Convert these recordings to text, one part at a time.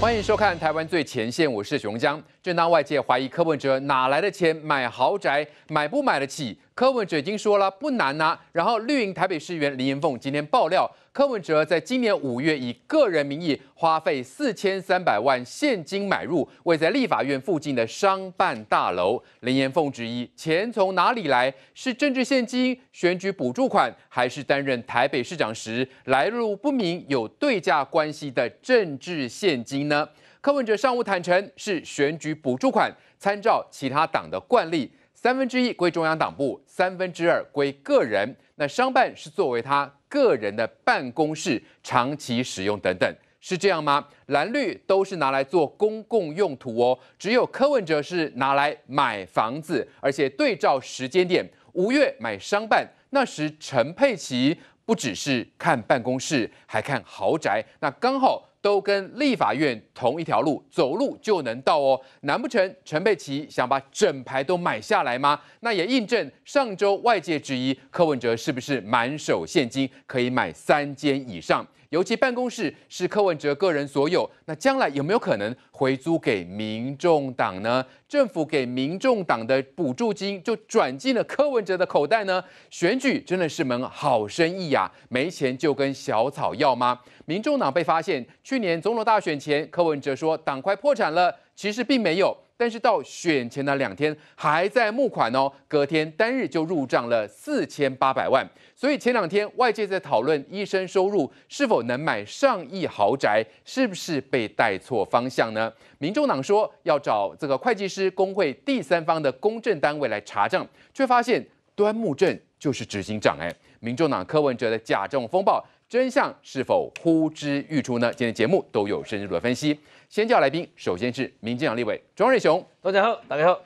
欢迎收看《台湾最前线》，我是熊江。正当外界怀疑柯文哲哪来的钱买豪宅，买不买得起？柯文哲已经说了不难呐。然后绿营台北市议员林延凤今天爆料。柯文哲在今年五月以个人名义花费四千三百万现金买入位在立法院附近的商办大楼。林彦凤质疑：钱从哪里来？是政治现金、选举补助款，还是担任台北市长时来路不明、有对价关系的政治现金呢？柯文哲上午坦承是选举补助款，参照其他党的惯例，三分之一归中央党部，三分之二归个人。那商办是作为他。个人的办公室长期使用等等，是这样吗？蓝绿都是拿来做公共用途哦，只有柯文哲是拿来买房子，而且对照时间点，五月买商办，那时陈佩琪不只是看办公室，还看豪宅，那刚好。都跟立法院同一条路走路就能到哦，难不成陈佩琪想把整排都买下来吗？那也印证上周外界质疑柯文哲是不是满手现金可以买三间以上。尤其办公室是柯文哲个人所有，那将来有没有可能回租给民众党呢？政府给民众党的补助金就转进了柯文哲的口袋呢？选举真的是门好生意呀，没钱就跟小草要吗？民众党被发现去年总统大选前，柯文哲说党快破产了，其实并没有。但是到选前的两天还在募款哦，隔天单日就入账了四千八百万。所以前两天外界在讨论医生收入是否能买上亿豪宅，是不是被带错方向呢？民众党说要找这个会计师工会第三方的公证单位来查账，却发现端木镇就是执行长哎，民众党柯文哲的假账风暴。真相是否呼之欲出呢？今天节目都有深入的分析。先叫来宾，首先是民进党立委庄瑞雄，大家好，大家好。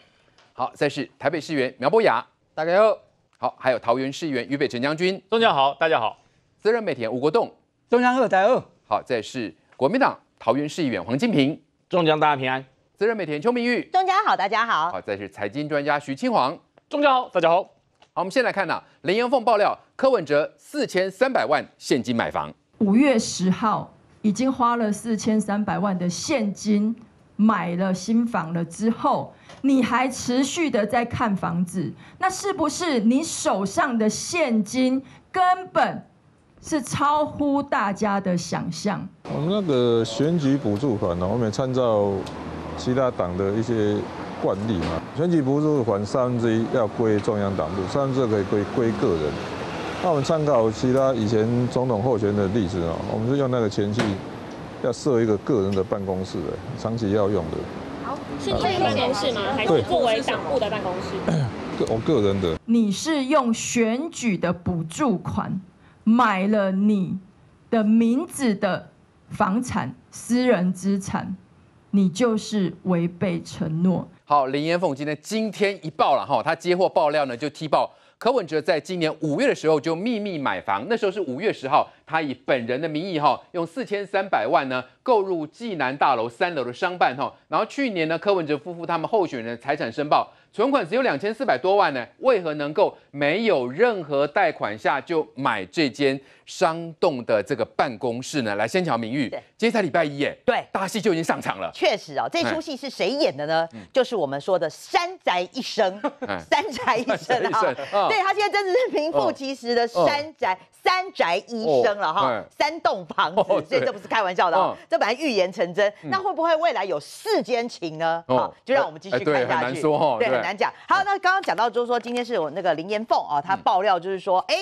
好，再是台北市议员苗博雅，大家好。好，还有桃园市议员于北辰将军，中奖好，大家好。自认媒体吴国栋，中奖好，大家好。好，再是国民党桃园市议员黄金平，中奖大家平安。自认媒体邱明玉，中奖好，大家好。好，再是财经专家徐清煌，中奖好，大家好。好，我们先来看呐，林元凤爆料柯文哲四千三百万现金买房。五月十号已经花了四千三百万的现金买了新房了，之后你还持续的在看房子，那是不是你手上的现金根本是超乎大家的想象？我们那个选举补助款呢，我们参照其他党的一些。惯例嘛，选举补助款三分之一要归中央党部，三分之一可以归归个人。那我们参考其他以前总统候选的例子啊，我们是用那个钱去要设一个个人的办公室，长期要用的。好，是个人办公室吗？还是作为党部的办公室？个，我个人的。你是用选举的补助款买了你的名字的房产私人资产，你就是违背承诺。好，林彦凤今天今天一爆了哈，她接获爆料呢就踢爆柯文哲在今年五月的时候就秘密买房，那时候是五月十号，她以本人的名义哈用四千三百万呢购入暨南大楼三楼的商办哈，然后去年呢柯文哲夫妇他们候选人财产申报。存款只有两千四百多万呢，为何能够没有任何贷款下就买这间商栋的这个办公室呢？来，先瞧明玉，今天才礼拜一，耶，对，大戏就已经上场了。确实啊，这出戏是谁演的呢？就是我们说的山宅一生，山宅一生啊，对他现在真的是名副其实的山宅山宅医生了哈，三栋房子，所以这不是开玩笑的，这本来预言成真，那会不会未来有四间情呢？好，就让我们继续看下去。很难说哈，对。难讲。好，那刚刚讲到就是说，今天是有那个林延凤啊，他爆料就是说，哎。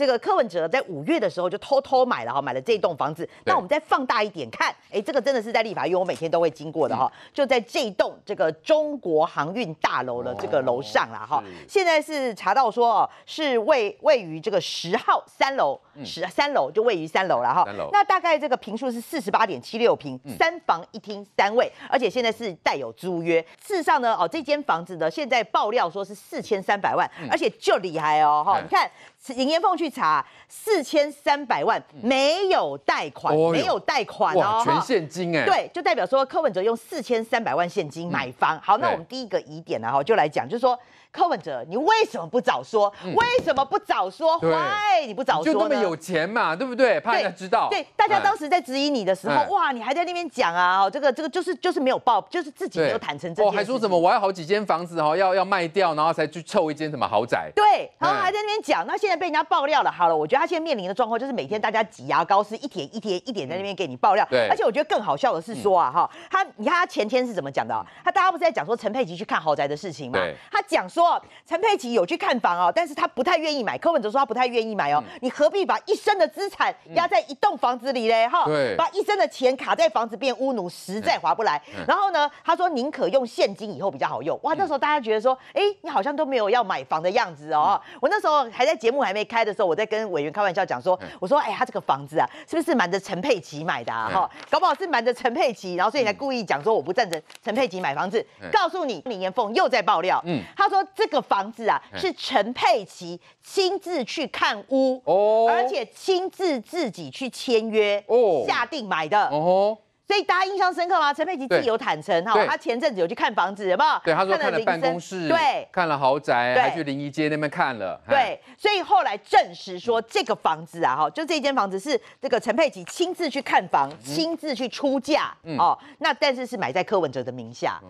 这个柯文哲在五月的时候就偷偷买了哈，买了这一栋房子。那我们再放大一点看，哎，这个真的是在立法，因为我每天都会经过的哈，就在这一栋这个中国航运大楼的这个楼上了哈。现在是查到说，是位位于这个十号三楼，十三楼就位于三楼了哈。那大概这个坪数是四十八点七六坪，三房一厅三卫，而且现在是带有租约。事实上呢，哦，这间房子呢，现在爆料说是四千三百万，而且就厉害哦哈。你看林彦凤去。查四千三百万，没有贷款，没有贷款哦，全现金哎，对，就代表说柯文哲用四千三百万现金买房。好，那我们第一个疑点呢，哈，就来讲，就是说。柯文哲，你为什么不早说？为什么不早说？Why 你不早说？就那么有钱嘛，对不对？怕人家知道。对，大家当时在质疑你的时候，哇，你还在那边讲啊，这个这个就是就是没有报，就是自己没有坦诚。哦，还说什么我要好几间房子哈，要要卖掉，然后才去凑一间什么豪宅。对，然后还在那边讲，那现在被人家爆料了。好了，我觉得他现在面临的状况就是每天大家挤牙膏，是一点一点一点在那边给你爆料。对，而且我觉得更好笑的是说啊，哈，他你看他前天是怎么讲的？他大家不是在讲说陈佩琪去看豪宅的事情吗？他讲说。说陈佩琪有去看房哦，但是他不太愿意买。柯文哲说他不太愿意买哦，你何必把一生的资产压在一栋房子里嘞？哈，对，把一生的钱卡在房子变乌奴，实在划不来。然后呢，他说宁可用现金，以后比较好用。哇，那时候大家觉得说，哎，你好像都没有要买房的样子哦。我那时候还在节目还没开的时候，我在跟委员开玩笑讲说，我说，哎他这个房子啊，是不是瞒着陈佩琪买的啊？哈，搞不好是瞒着陈佩琪，然后所以才故意讲说我不赞成陈佩琪买房子。告诉你，李延凤又在爆料，嗯，他说。这个房子啊，是陈佩琪亲自去看屋，哦，而且亲自自己去签约，哦，下定买的，哦。所以大家印象深刻吗？陈佩琪己有坦诚哈，他前阵子有去看房子，有没有？对，他说看了办公室，对，看了豪宅，还去临沂街那边看了，对。所以后来证实说，这个房子啊哈，就这间房子是这个陈佩琪亲自去看房，亲自去出价哦。那但是是买在柯文哲的名下，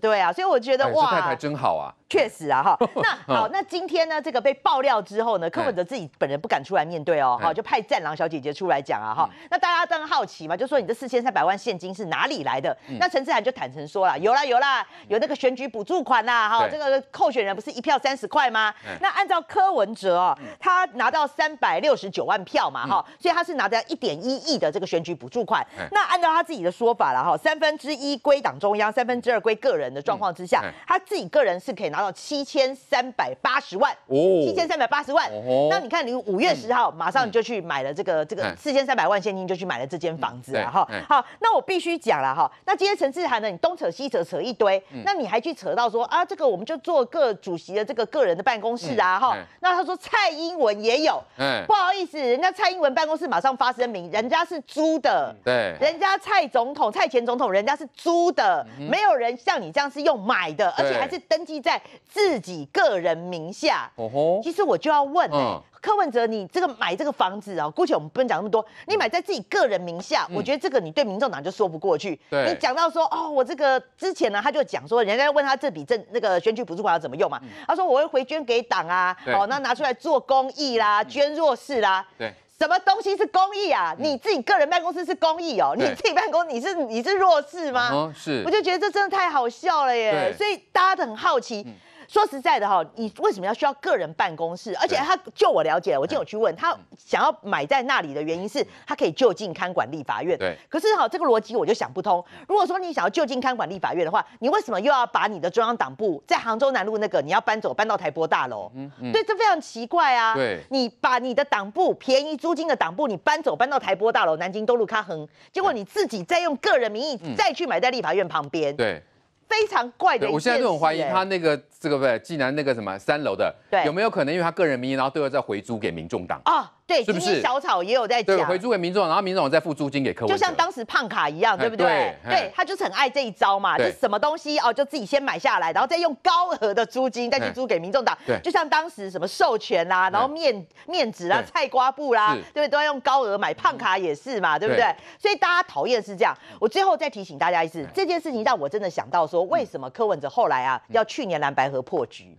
对啊。所以我觉得哇，太太真好啊，确实啊哈。那好，那今天呢，这个被爆料之后呢，柯文哲自己本人不敢出来面对哦，好，就派战狼小姐姐出来讲啊哈。那大家当然好奇嘛，就说你这四千三百万。现金是哪里来的？那陈志涵就坦诚说了，有啦有啦，有那个选举补助款呐，哈，这个候选人不是一票三十块吗？那按照柯文哲哦，他拿到三百六十九万票嘛，哈，所以他是拿到一点一亿的这个选举补助款。那按照他自己的说法了哈，三分之一归党中央，三分之二归个人的状况之下，他自己个人是可以拿到七千三百八十万哦，七千三百八十万。那你看你五月十号马上就去买了这个这个四千三百万现金，就去买了这间房子了哈。好，那我。我必须讲了哈，那今天陈志涵呢？你东扯西扯扯一堆，那你还去扯到说啊，这个我们就做各主席的这个个人的办公室啊哈。那他说蔡英文也有，嗯，不好意思，人家蔡英文办公室马上发声明，人家是租的，对，人家蔡总统、蔡前总统，人家是租的，没有人像你这样是用买的，而且还是登记在自己个人名下。哦吼，其实我就要问柯文哲，你这个买这个房子啊，姑且我们不用讲那么多，你买在自己个人名下，我觉得这个你对民众党。就说不过去。你讲到说哦，我这个之前呢，他就讲说，人家问他这笔政那个选举补助款要怎么用嘛，他说我会回捐给党啊，哦，那拿出来做公益啦，捐弱势啦。对，什么东西是公益啊？你自己个人办公室是公益哦？你自己办公你是你是弱势吗？是，我就觉得这真的太好笑了耶。所以大家都很好奇。说实在的哈，你为什么要需要个人办公室？而且他就我了解，我今天去问他，想要买在那里的原因是他可以就近看管立法院。对。可是哈，这个逻辑我就想不通。如果说你想要就近看管立法院的话，你为什么又要把你的中央党部在杭州南路那个你要搬走，搬到台波大楼？嗯嗯。对，这非常奇怪啊。对。你把你的党部便宜租金的党部你搬走，搬到台波大楼、南京东路康恒，结果你自己再用个人名义再去买在立法院旁边。对。非常怪的，我现在都很怀疑他那个这个不，济南那个什么三楼的，有没有可能因为他个人名义，然后最后再回租给民众党啊？对，今天小草也有在讲，回租给民众，然后民众再付租金给客户，就像当时胖卡一样，对不对？对，他就是很爱这一招嘛，就什么东西哦，就自己先买下来，然后再用高额的租金再去租给民众党。对，就像当时什么授权啦，然后面面纸啦、菜瓜布啦，对不对？都要用高额买胖卡也是嘛，对不对？所以大家讨厌是这样。我最后再提醒大家一次，这件事情让我真的想到说，为什么柯文哲后来啊要去年蓝白河破局？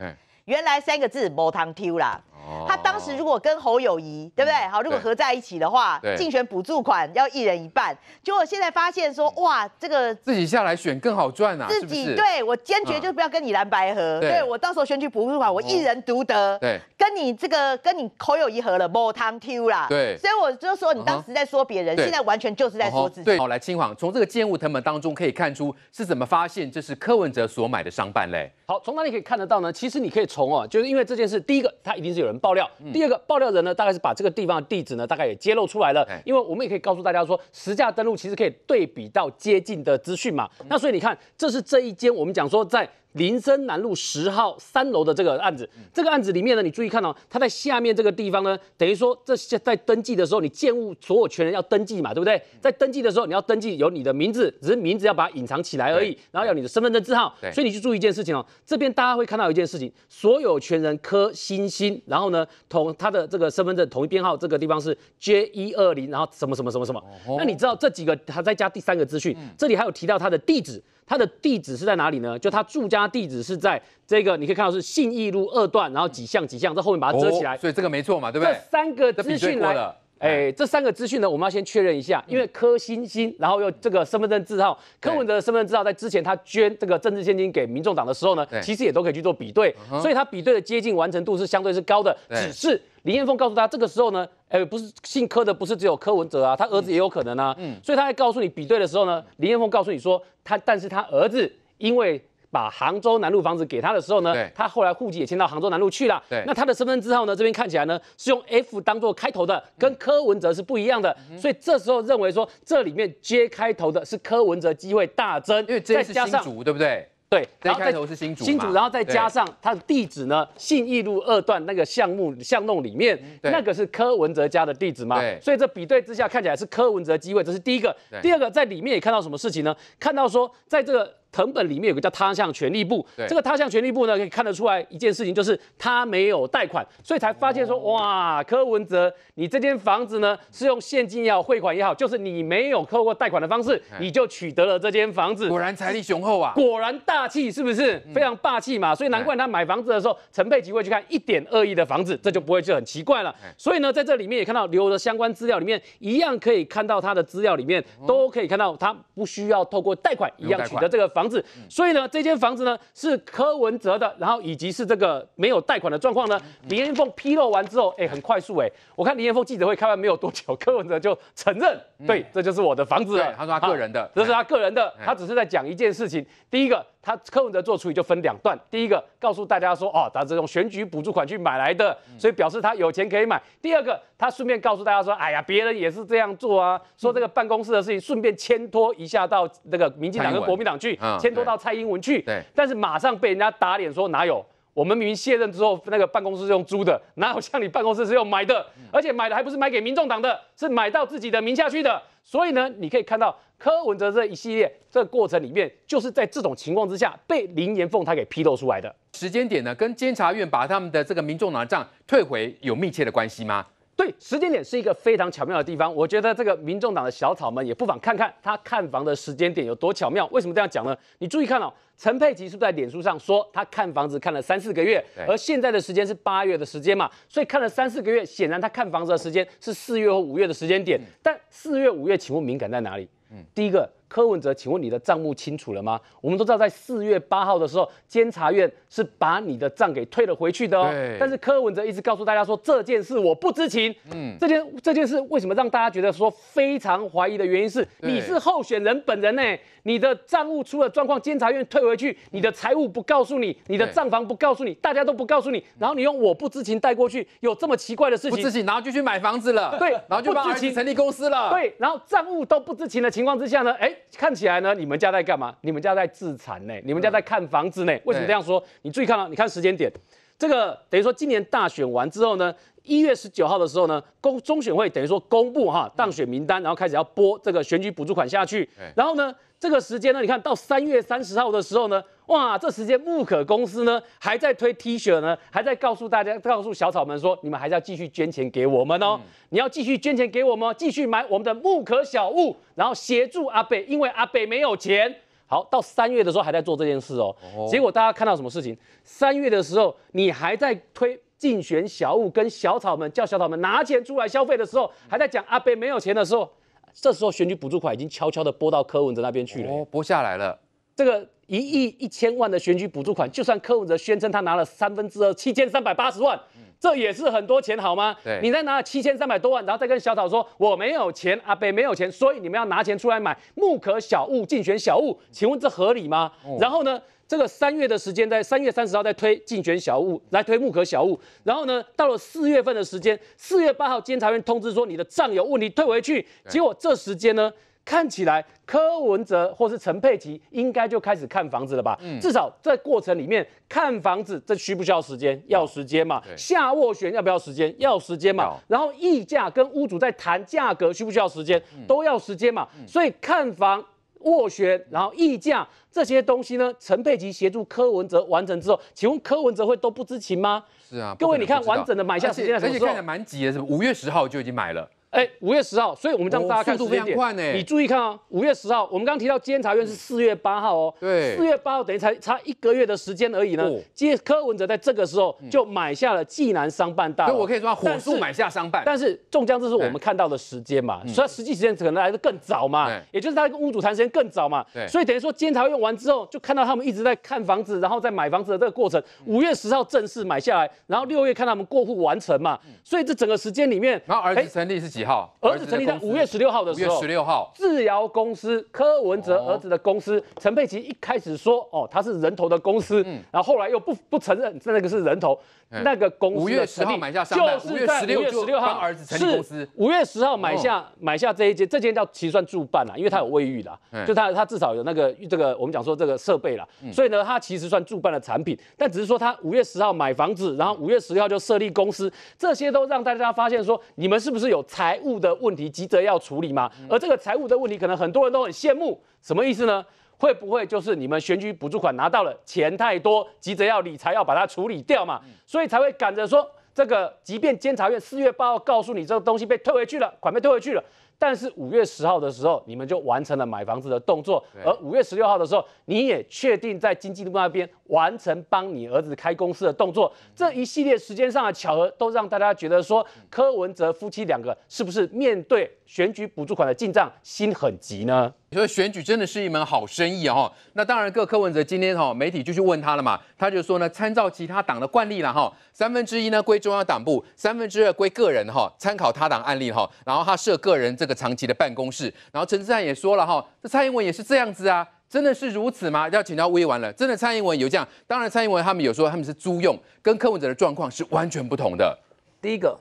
原来三个字，某汤丢啦。他当时如果跟侯友谊，对不对？好，如果合在一起的话，竞选补助款要一人一半。结果现在发现说，哇，这个自己下来选更好赚啊，自己对我坚决就是不要跟你蓝白合。对我到时候选举补助款我一人独得。对，跟你这个跟你侯友谊合了，某汤丢啦。对，所以我就说你当时在说别人，现在完全就是在说自己。好，来，清黄从这个建物成本当中可以看出是怎么发现这是柯文哲所买的商办嘞。好，从哪里可以看得到呢？其实你可以从哦，就是因为这件事，第一个他一定是有人爆料，第二个爆料人呢，大概是把这个地方的地址呢，大概也揭露出来了，因为我们也可以告诉大家说，实价登录其实可以对比到接近的资讯嘛，那所以你看，这是这一间，我们讲说在。林森南路十号三楼的这个案子，这个案子里面呢，你注意看哦，他在下面这个地方呢，等于说这些在登记的时候，你建物所有权人要登记嘛，对不对？在登记的时候，你要登记有你的名字，只是名字要把它隐藏起来而已，然后有你的身份证字号。所以你去注意一件事情哦，这边大家会看到一件事情，所有权人柯欣欣，然后呢同他的这个身份证同一编号，这个地方是 J 一二零，然后什么什么什么什么。那你知道这几个，他再加第三个资讯，这里还有提到他的地址。他的地址是在哪里呢？就他住家地址是在这个，你可以看到是信义路二段，然后几巷几巷，在后面把它遮起来，所以这个没错嘛，对不对？三个资讯来。哎，这三个资讯呢，我们要先确认一下，因为柯欣欣，然后又这个身份证字号，柯文哲的身份证字号，在之前他捐这个政治现金给民众党的时候呢，其实也都可以去做比对，所以他比对的接近完成度是相对是高的。只是林彦峰告诉他，这个时候呢，哎，不是姓柯的，不是只有柯文哲啊，他儿子也有可能啊。嗯，所以他在告诉你比对的时候呢，林彦峰告诉你说，他，但是他儿子因为。把杭州南路房子给他的时候呢，他后来户籍也迁到杭州南路去了。那他的身份证号呢？这边看起来呢是用 F 当做开头的，跟柯文哲是不一样的。所以这时候认为说，这里面 J 开头的是柯文哲，机会大增。因为这是新竹，对不对？对，J 开头是新竹。新竹，然后再加上他的地址呢，信义路二段那个项目巷弄里面，那个是柯文哲家的地址嘛？所以这比对之下，看起来是柯文哲机会，这是第一个。第二个，在里面也看到什么事情呢？看到说，在这个。藤本里面有个叫他项权利部，这个他项权利部呢，可以看得出来一件事情，就是他没有贷款，所以才发现说，哇，柯文哲，你这间房子呢，是用现金也好，汇款也好，就是你没有透过贷款的方式，你就取得了这间房子。果然财力雄厚啊，果然大气是不是？非常霸气嘛，所以难怪他买房子的时候，陈佩琪会去看一点二亿的房子，这就不会就很奇怪了。所以呢，在这里面也看到留的相关资料里面，一样可以看到他的资料里面，都可以看到他不需要透过贷款一样取得这个房。房子，所以呢，这间房子呢是柯文哲的，然后以及是这个没有贷款的状况呢，林彦峰披露完之后，哎，很快速哎，我看林彦峰记者会开完没有多久，柯文哲就承认，对，这就是我的房子对，他说他个人的，这是他个人的，他只是在讲一件事情，第一个。他柯文哲做处理就分两段，第一个告诉大家说，哦，他这种选举补助款去买来的，所以表示他有钱可以买。第二个，他顺便告诉大家说，哎呀，别人也是这样做啊，说这个办公室的事情顺便牵拖一下到那个民进党跟国民党去，牵拖到蔡英文去。对。但是马上被人家打脸说，哪有？我们明明卸任之后，那个办公室是用租的，哪有像你办公室是用买的？而且买的还不是买给民众党的，是买到自己的名下去的。所以呢，你可以看到。柯文哲这一系列这个过程里面，就是在这种情况之下被林延凤他给披露出来的时间点呢，跟监察院把他们的这个民众党账退回有密切的关系吗？对，时间点是一个非常巧妙的地方。我觉得这个民众党的小草们也不妨看看他看房的时间点有多巧妙。为什么这样讲呢？你注意看哦，陈佩琪是在脸书上说他看房子看了三四个月，而现在的时间是八月的时间嘛，所以看了三四个月，显然他看房子的时间是四月或五月的时间点。但四月、五月，请问敏感在哪里？嗯，第一个。柯文哲，请问你的账目清楚了吗？我们都知道，在四月八号的时候，监察院是把你的账给退了回去的哦。但是柯文哲一直告诉大家说这件事我不知情。嗯。这件这件事为什么让大家觉得说非常怀疑的原因是你是候选人本人呢？你的账务出了状况，监察院退回去，你的财务不告诉你，你的账房不告诉你，大家都不告诉你，然后你用我不知情带过去，有这么奇怪的事情？不知情，然后就去买房子了。对。然后就不知成立公司了。对。然后账务都不知情的情况之下呢？哎。看起来呢，你们家在干嘛？你们家在自残呢，你们家在看房子呢。为什么这样说？你注意看啊，你看时间点。这个等于说，今年大选完之后呢，一月十九号的时候呢，公中选会等于说公布哈当选名单，然后开始要拨这个选举补助款下去。然后呢，这个时间呢，你看到三月三十号的时候呢，哇，这时间木可公司呢还在推 T 恤呢，还在告诉大家，告诉小草们说，你们还是要继续捐钱给我们哦，你要继续捐钱给我们，继续买我们的木可小物，然后协助阿北，因为阿北没有钱。好，到三月的时候还在做这件事哦。结果大家看到什么事情？三月的时候，你还在推竞选小物跟小草们，叫小草们拿钱出来消费的时候，还在讲阿贝没有钱的时候，这时候选举补助款已经悄悄的拨到柯文哲那边去了，哦，拨下来了。这个一亿一千万的选举补助款，就算柯文哲宣称他拿了三分之二七千三百八十万，这也是很多钱，好吗？你再拿了七千三百多万，然后再跟小草说我没有钱，阿北没有钱，所以你们要拿钱出来买木可小物竞选小物，请问这合理吗？然后呢，这个三月的时间，在三月三十号再推竞选小物，来推木可小物，然后呢，到了四月份的时间，四月八号监察院通知说你的账有问题退回去，结果这时间呢？看起来柯文哲或是陈佩琪应该就开始看房子了吧？嗯，至少在过程里面看房子，这需不需要时间？要时间嘛。下斡旋要不要时间？要时间嘛。然后议价跟屋主在谈价格，需不需要时间？都要时间嘛。所以看房、斡旋，然后议价这些东西呢，陈佩琪协助柯文哲完成之后，请问柯文哲会都不知情吗？是啊，各位你看完整的买下时间，而且看在蛮急的，是五月十号就已经买了。哎，五月十号，所以我们让大家看时间点。你注意看哦，五月十号，我们刚提到监察院是四月八号哦。对。四月八号等于才差一个月的时间而已呢。接柯文哲在这个时候就买下了济南商办大楼。对，我可以说火速买下商办。但是中奖这是我们看到的时间嘛？所以实际时间可能来的更早嘛？也就是他跟屋主谈时间更早嘛？对。所以等于说监察用完之后，就看到他们一直在看房子，然后在买房子的这个过程。五月十号正式买下来，然后六月看他们过户完成嘛？所以这整个时间里面，然后成立是几？几号？儿子成立在五月十六号的时候。五月十六号，智尧公司柯文哲儿子的公司陈佩琪一开始说哦，他是人头的公司，然后后来又不不承认那个是人头那个公司。五月十号买下商办，五月十六号是五月十号买下买下这一间，这间叫其实算住办啦，因为他有卫浴的，就他他至少有那个这个我们讲说这个设备啦，所以呢，他其实算住办的产品，但只是说他五月十号买房子，然后五月十六号就设立公司，这些都让大家发现说你们是不是有财。财务的问题急着要处理嘛？而这个财务的问题，可能很多人都很羡慕，什么意思呢？会不会就是你们选举补助款拿到了钱太多，急着要理财，要把它处理掉嘛？所以才会赶着说，这个即便监察院四月八号告诉你这个东西被退回去了，款被退回去了，但是五月十号的时候你们就完成了买房子的动作，而五月十六号的时候你也确定在经济部那边。完成帮你儿子开公司的动作，这一系列时间上的巧合都让大家觉得说，柯文哲夫妻两个是不是面对选举补助款的进账心很急呢？所以选举真的是一门好生意哦。那当然，各柯文哲今天哈媒体就去问他了嘛，他就说呢，参照其他党的惯例了哈，三分之一呢归中央党部，三分之二归个人哈，参考他党案例哈，然后他设个人这个长期的办公室，然后陈志汉也说了哈，这蔡英文也是这样子啊。真的是如此吗？要请教威完了。真的，蔡英文有这样？当然，蔡英文他们有说他们是租用，跟柯文哲的状况是完全不同的。第一个，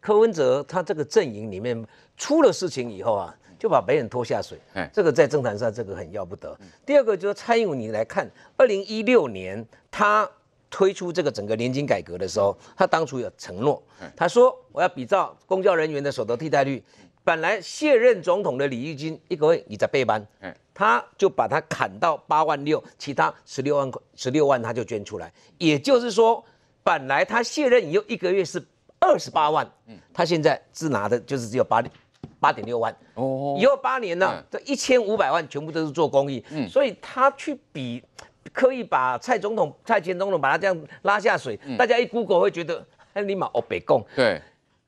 柯文哲他这个阵营里面出了事情以后啊，就把别人拖下水，这个在政坛上这个很要不得。第二个，就是蔡英文你来看，二零一六年他推出这个整个年金改革的时候，他当初有承诺，他说我要比照公交人员的所得替代率，本来卸任总统的李玉金，一个月你在背班。他就把他砍到八万六，其他十六万块十六万他就捐出来。也就是说，本来他卸任以后一个月是二十八万，嗯，他现在自拿的就是只有八八点六万哦。以后八年呢，这一千五百万全部都是做公益，嗯，所以他去比，刻意把蔡总统、蔡前总统把他这样拉下水，大家一 Google 会觉得，哎，立马哦北共对。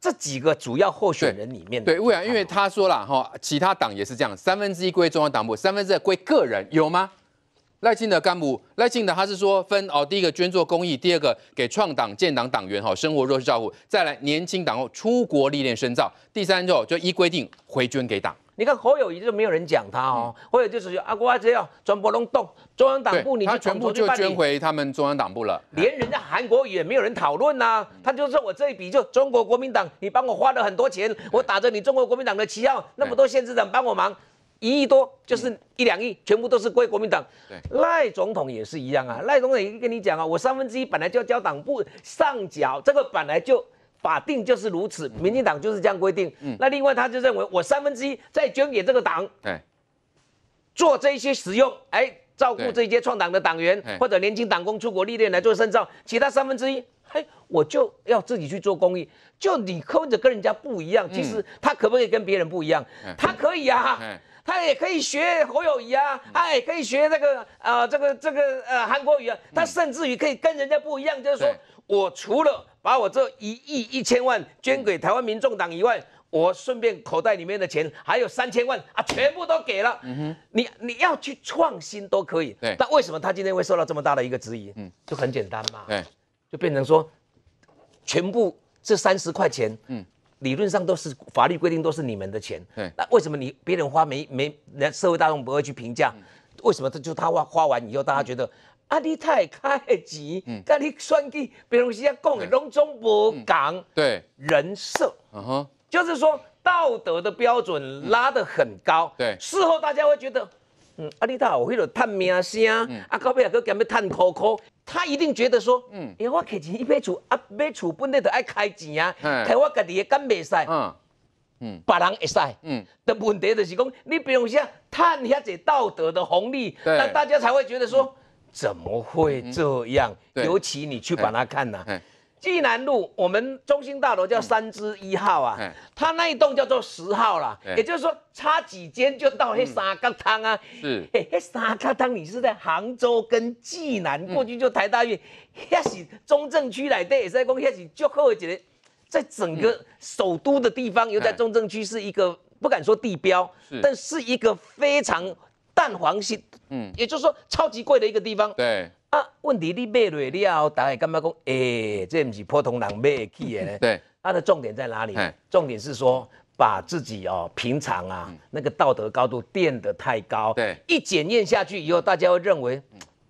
这几个主要候选人里面，对，未来因为他说了哈，其他党也是这样，三分之一归中央党部，三分之二归个人，有吗？赖清德干部，赖清德他是说分哦，第一个捐做公益，第二个给创党建党党员哈生活弱势照顾，再来年轻党员出国历练深造，第三就就依规定回捐给党。你看侯友谊就没有人讲他哦，或者就是阿国啊这样全部弄动中央党部，你就全部就捐回他们中央党部了。连人家韩国也没有人讨论呐，他就说我这一笔就中国国民党，你帮我花了很多钱，我打着你中国国民党的旗号，那么多县市长帮我忙，一亿多就是一两亿，全部都是归国民党。对，赖总统也是一样啊，赖总统也跟你讲啊，我三分之一本来就要交党部上缴，这个本来就。法定就是如此，民进党就是这样规定。那另外他就认为，我三分之一再捐给这个党，对，做这些使用，哎，照顾这些创党的党员或者年轻党工出国历练来做深造，其他三分之一，哎，我就要自己去做公益。就你扣子跟人家不一样，其实他可不可以跟别人不一样？他可以啊，他也可以学国语啊，他也可以学那个啊，这个这个呃韩国语啊，他甚至于可以跟人家不一样，就是说我除了。把我这一亿一千万捐给台湾民众党以外，我顺便口袋里面的钱还有三千万啊，全部都给了。嗯哼，你你要去创新都可以。但为什么他今天会受到这么大的一个质疑？嗯，就很简单嘛。就变成说，全部这三十块钱，嗯，理论上都是法律规定都是你们的钱。那为什么你别人花没没，社会大众不会去评价？为什么他就他花花完以后，大家觉得？阿你太开钱，噶你算计，比如像讲的隆重不讲，对，人设，嗯哼，就是说道德的标准拉得很高，对，事后大家会觉得，嗯，阿你大有迄着探名声，啊，到后壁又去要探口口，他一定觉得说，嗯，因为我摕钱一买厝，啊买厝本来就爱开钱啊，开我家己的干未使，嗯，嗯，别人会使，嗯，的问题就是讲，你比如说，探一下这道德的红利，对，那大家才会觉得说。怎么会这样？尤其你去把它看呐，济南路我们中心大楼叫三支一号啊，它那一栋叫做十号啦，也就是说，差几间就到黑沙钢汤啊。是，那沙钢汤你是在杭州跟济南过去就台大院，那是中正区来的，也是讲那是最后一在在整个首都的地方，又在中正区是一个不敢说地标，但是一个非常。蛋黄是，嗯，也就是说超级贵的一个地方，对啊。问题你买落了，大家打，感觉讲，哎，这不是普通人买得起的。对，它的重点在哪里？重点是说把自己哦平常啊那个道德高度垫得太高，对，一检验下去以后，大家会认为。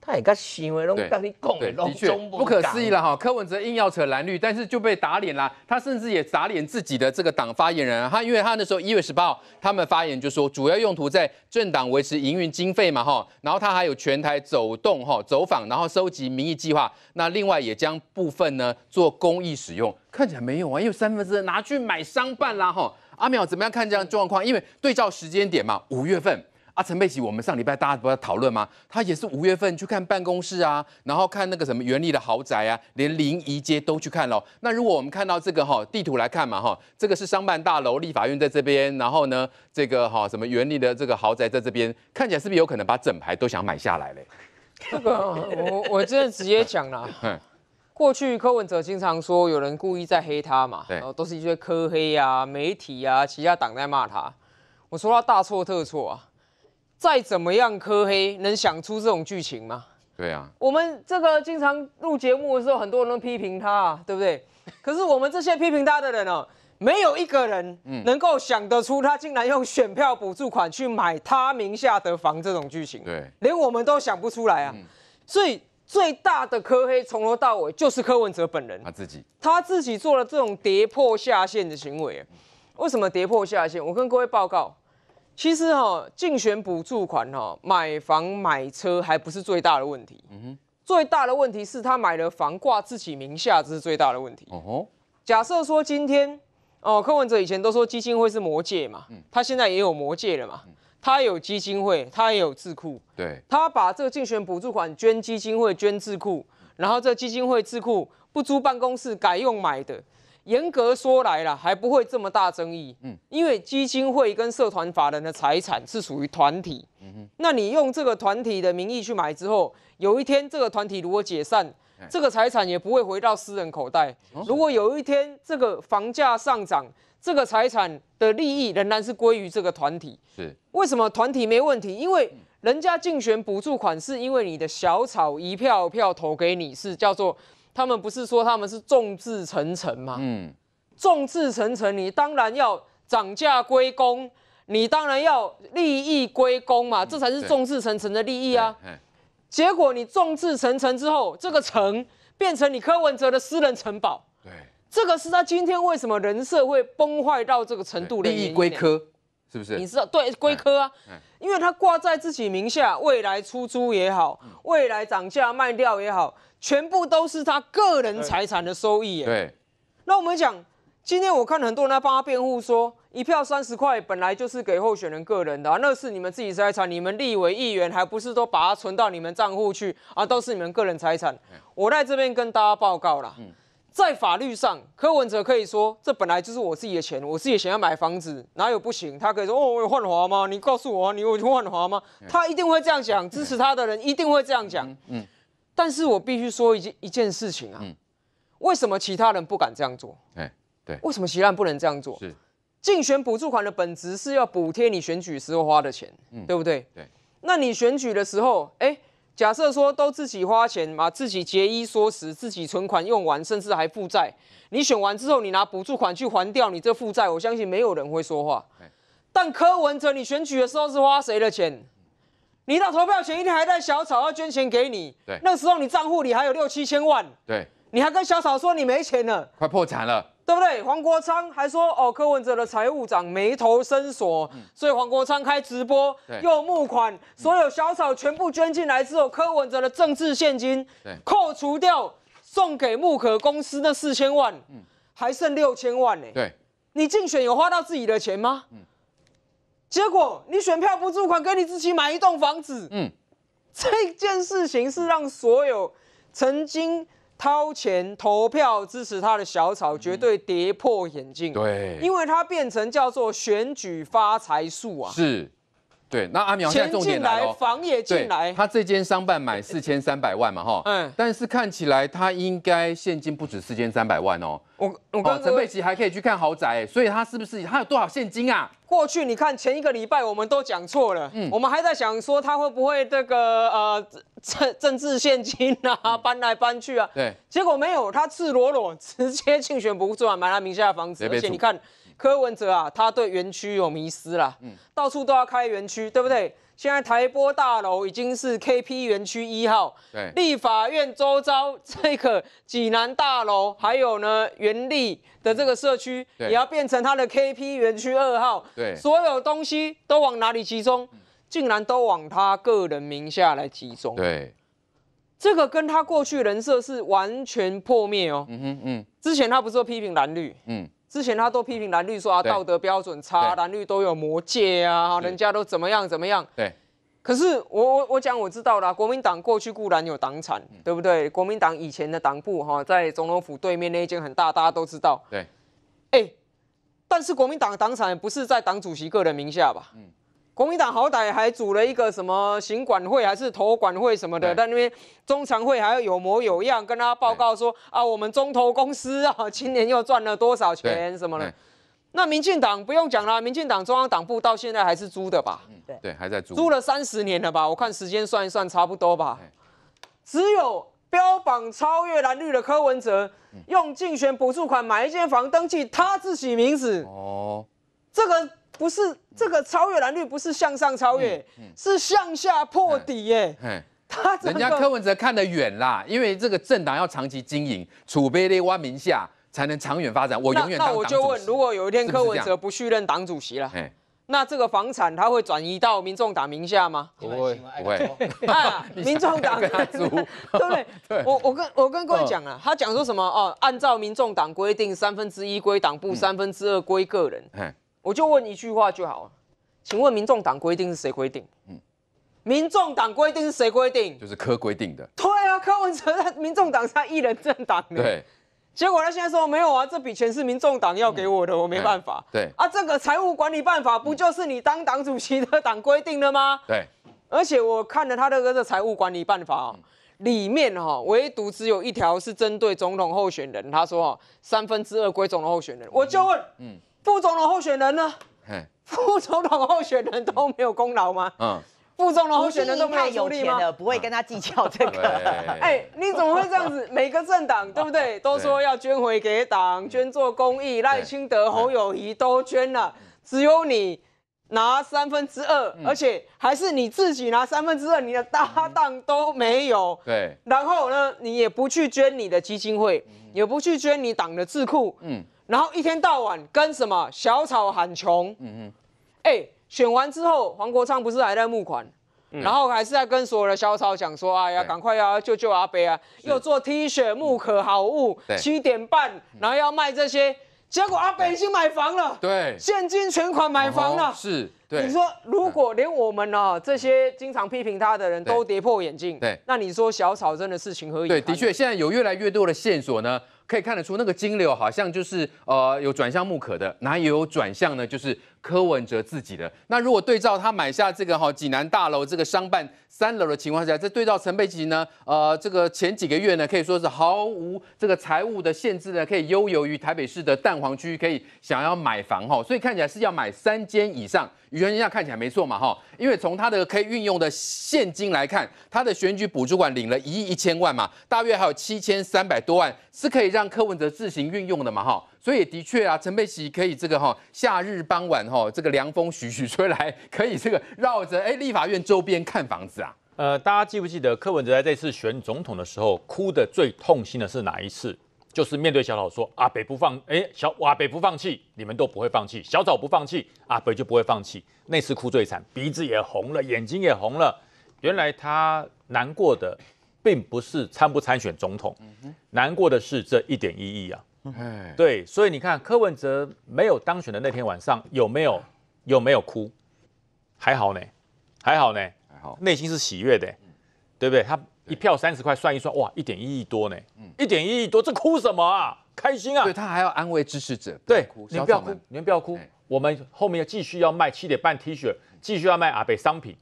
他也家行为拢跟你讲，的确不可思议了哈。柯文哲硬要扯蓝绿，但是就被打脸啦。他甚至也打脸自己的这个党发言人。他因为他那时候一月十八号，他们发言就说主要用途在政党维持营运经费嘛哈。然后他还有全台走动哈，走访然后收集民意计划。那另外也将部分呢做公益使用，看起来没有啊，有三分之一拿去买商办啦哈。阿淼怎么样看这样状况？因为对照时间点嘛，五月份。啊，陈佩琪，我们上礼拜大家不要讨论吗？他也是五月份去看办公室啊，然后看那个什么园立的豪宅啊，连临沂街都去看了。那如果我们看到这个哈地图来看嘛哈，这个是商办大楼，立法院在这边，然后呢，这个哈什么原立的这个豪宅在这边，看起来是不是有可能把整排都想买下来嘞？这个我我真的直接讲啦，过去柯文哲经常说有人故意在黑他嘛，然后都是一些柯黑啊、媒体啊、其他党在骂他，我说他大错特错啊。再怎么样科黑能想出这种剧情吗？对啊，我们这个经常录节目的时候，很多人都批评他，啊，对不对？可是我们这些批评他的人哦，没有一个人能够想得出他竟然用选票补助款去买他名下的房这种剧情。对，连我们都想不出来啊。所以最大的科黑从头到尾就是柯文哲本人，他自己，他自己做了这种跌破下线的行为。为什么跌破下线？我跟各位报告。其实哈，竞选补助款哈，买房买车还不是最大的问题。嗯哼，最大的问题是，他买了房挂自己名下，这是最大的问题。哦吼，假设说今天，哦，柯文哲以前都说基金会是魔界嘛，他现在也有魔界了嘛，他有基金会，他也有智库，对，他把这个竞选补助款捐基金会、捐智库，然后这基金会、智库不租办公室，改用买的。严格说来了，还不会这么大争议。嗯，因为基金会跟社团法人的财产是属于团体。嗯哼，那你用这个团体的名义去买之后，有一天这个团体如果解散，这个财产也不会回到私人口袋。如果有一天这个房价上涨，这个财产的利益仍然是归于这个团体。是，为什么团体没问题？因为人家竞选补助款是因为你的小草一票票投给你，是叫做。他们不是说他们是众志成城吗？嗯，众志成城，你当然要涨价归公，你当然要利益归公嘛，这才是众志成城的利益啊。结果你众志成城之后，这个城变成你柯文哲的私人城堡。对，这个是他今天为什么人设会崩坏到这个程度的利益归科，是不是？你知道，对，归科啊，因为他挂在自己名下，未来出租也好，未来涨价卖掉也好。全部都是他个人财产的收益耶。对，那我们讲，今天我看很多人在帮他辩护，说一票三十块本来就是给候选人个人的，那是你们自己财产，你们立委议员还不是都把它存到你们账户去啊？都是你们个人财产。我在这边跟大家报告啦，在法律上，柯文哲可以说这本来就是我自己的钱，我自己想要买房子哪有不行？他可以说哦，我有换华吗？你告诉我，你有换华吗？他一定会这样讲，支持他的人一定会这样讲。嗯。但是我必须说一一件事情啊，为什么其他人不敢这样做？哎，对，为什么他人不能这样做？是竞选补助款的本质是要补贴你选举时候花的钱，对不对？对，那你选举的时候，哎，假设说都自己花钱嘛，自己节衣缩食，自己存款用完，甚至还负债，你选完之后你拿补助款去还掉你这负债，我相信没有人会说话。但柯文哲，你选举的时候是花谁的钱？你到投票前一天还在小草要捐钱给你，对，那时候你账户里还有六七千万，对，你还跟小草说你没钱了，快破产了，对不对？黄国昌还说哦，柯文哲的财务长眉头深锁，所以黄国昌开直播用募款，所有小草全部捐进来之后，柯文哲的政治现金扣除掉送给木可公司那四千万，嗯，还剩六千万呢，对，你竞选有花到自己的钱吗？嗯。结果你选票不付款，跟你自己买一栋房子。嗯，这件事情是让所有曾经掏钱投票支持他的小草绝对跌破眼镜。对，因为它变成叫做选举发财树啊。是。对，那阿苗现在重点来房也进来。他这间商办买四千三百万嘛，哈，嗯，但是看起来他应该现金不止四千三百万哦。我我刚陈佩琪还可以去看豪宅，所以他是不是他有多少现金啊？过去你看前一个礼拜我们都讲错了，嗯，我们还在想说他会不会这个呃政政治现金啊搬来搬去啊，对，结果没有，他赤裸裸直接竞选不助啊，买他名下的房子，而且你看。柯文哲啊，他对园区有迷失了，嗯，到处都要开园区，对不对？现在台波大楼已经是 K P 园区一号，对，立法院周遭这个济南大楼，还有呢，原力的这个社区，也要变成他的 K P 园区二号，对，所有东西都往哪里集中？竟然都往他个人名下来集中，对，这个跟他过去人设是完全破灭哦，嗯哼，嗯，之前他不是说批评蓝绿，嗯。之前他都批评蓝绿说啊道德标准差，蓝绿都有魔戒啊，人家都怎么样怎么样。对，可是我我我讲我知道啦，国民党过去固然有党产，对不对？国民党以前的党部哈，在总统府对面那一间很大，大家都知道。对，哎，但是国民党党产不是在党主席个人名下吧？嗯。国民党好歹还组了一个什么行管会还是投管会什么的，在那边中常会还要有模有样，跟大家报告说啊，我们中投公司啊，今年又赚了多少钱什么的。那民进党不用讲了，民进党中央党部到现在还是租的吧？对对，还在租。租了三十年了吧？我看时间算一算差不多吧。只有标榜超越蓝绿的柯文哲，用竞选补助款买一间房登记他自己名字。哦，这个。不是这个超越蓝绿，不是向上超越，是向下破底耶。他人家柯文哲看得远啦，因为这个政党要长期经营，储备在挖名下才能长远发展。我永远那我就问，如果有一天柯文哲不续任党主席了，那这个房产他会转移到民众党名下吗？不会，不会 民众党，对不对？对，我我跟我跟各位讲啊，他讲说什么哦？按照民众党规定，三分之一归党部，三分之二归个人。我就问一句话就好了，请问民众党规定是谁规定？嗯，民众党规定是谁规定？就是科规定的。对啊，柯文哲在民众党，他一人政党。对，结果他现在说没有啊，这笔钱是民众党要给我的，我没办法。对啊，这个财务管理办法不就是你当党主席的党规定的吗？对，而且我看了他的这个财务管理办法啊，里面哈，唯独只有一条是针对总统候选人，他说哈，三分之二归总统候选人。我就问，嗯。副总统候选人呢？副总统候选人都没有功劳吗？嗯，副总统候选人都没有努力吗？不会跟他计较这个。哎，你怎么会这样子？每个政党对不对？都说要捐回给党，捐做公益。赖清德、侯友谊都捐了，只有你拿三分之二，而且还是你自己拿三分之二，你的搭档都没有。对，然后呢，你也不去捐你的基金会，也不去捐你党的智库。嗯。然后一天到晚跟什么小草喊穷，嗯嗯，哎，选完之后黄国昌不是还在募款，然后还是在跟所有的小草讲说，哎呀，赶快要救救阿北啊，又做 T 恤募可好物，七点半，然后要卖这些，结果阿北已经买房了，对，现金全款买房了，是，对，你说如果连我们呢这些经常批评他的人都跌破眼镜，对，那你说小草真的是情何以堪？对，的确，现在有越来越多的线索呢。可以看得出，那个金流好像就是呃有转向木可的，哪也有转向呢？就是。柯文哲自己的那如果对照他买下这个哈济南大楼这个商办三楼的情况下，在对照陈佩琪呢，呃，这个前几个月呢可以说是毫无这个财务的限制呢，可以悠游于台北市的蛋黄区，可以想要买房哈，所以看起来是要买三间以上，余恒先生看起来没错嘛哈，因为从他的可以运用的现金来看，他的选举补助款领了一亿一千万嘛，大约还有七千三百多万是可以让柯文哲自行运用的嘛哈。所以的确啊，陈佩琪可以这个哈，夏日傍晚哈，这个凉风徐徐吹来，可以这个绕着哎立法院周边看房子啊。呃，大家记不记得柯文哲在这次选总统的时候哭的最痛心的是哪一次？就是面对小草说阿北不放，哎小阿北不放弃，你们都不会放弃，小草不放弃，阿北就不会放弃，那次哭最惨，鼻子也红了，眼睛也红了。原来他难过的并不是参不参选总统，难过的是这一点一亿啊。对，所以你看柯文哲没有当选的那天晚上，有没有有没有哭？还好呢，还好呢，还好，内心是喜悦的，对不对？他一票三十块算一算，哇，一点一亿多呢，一点一亿多，这哭什么啊？开心啊！对他还要安慰支持者，对，你不要哭，你们不要哭，我们后面要继续要卖七点半 T 恤，继续要卖阿北商品，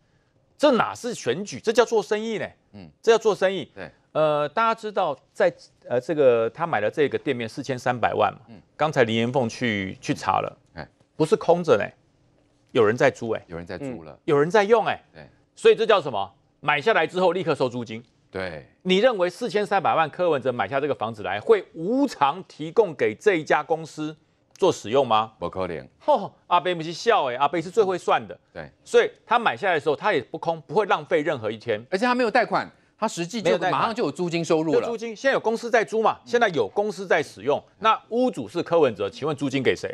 这哪是选举？这叫做生意呢，嗯，这叫做生意，对。呃，大家知道，在呃这个他买了这个店面四千三百万嘛，嗯，刚才林延凤去去查了，哎，不是空着呢，有人在租哎，有人在租了，有人在用哎，对，所以这叫什么？买下来之后立刻收租金。对，你认为四千三百万柯文哲买下这个房子来，会无偿提供给这一家公司做使用吗？不可能。吼，阿贝不是笑哎，阿贝是最会算的，对，所以他买下来的时候他也不空，不会浪费任何一天，而且他没有贷款。他实际就马上就有租金收入了。租金现在有公司在租嘛？现在有公司在使用。那屋主是柯文哲，请问租金给谁？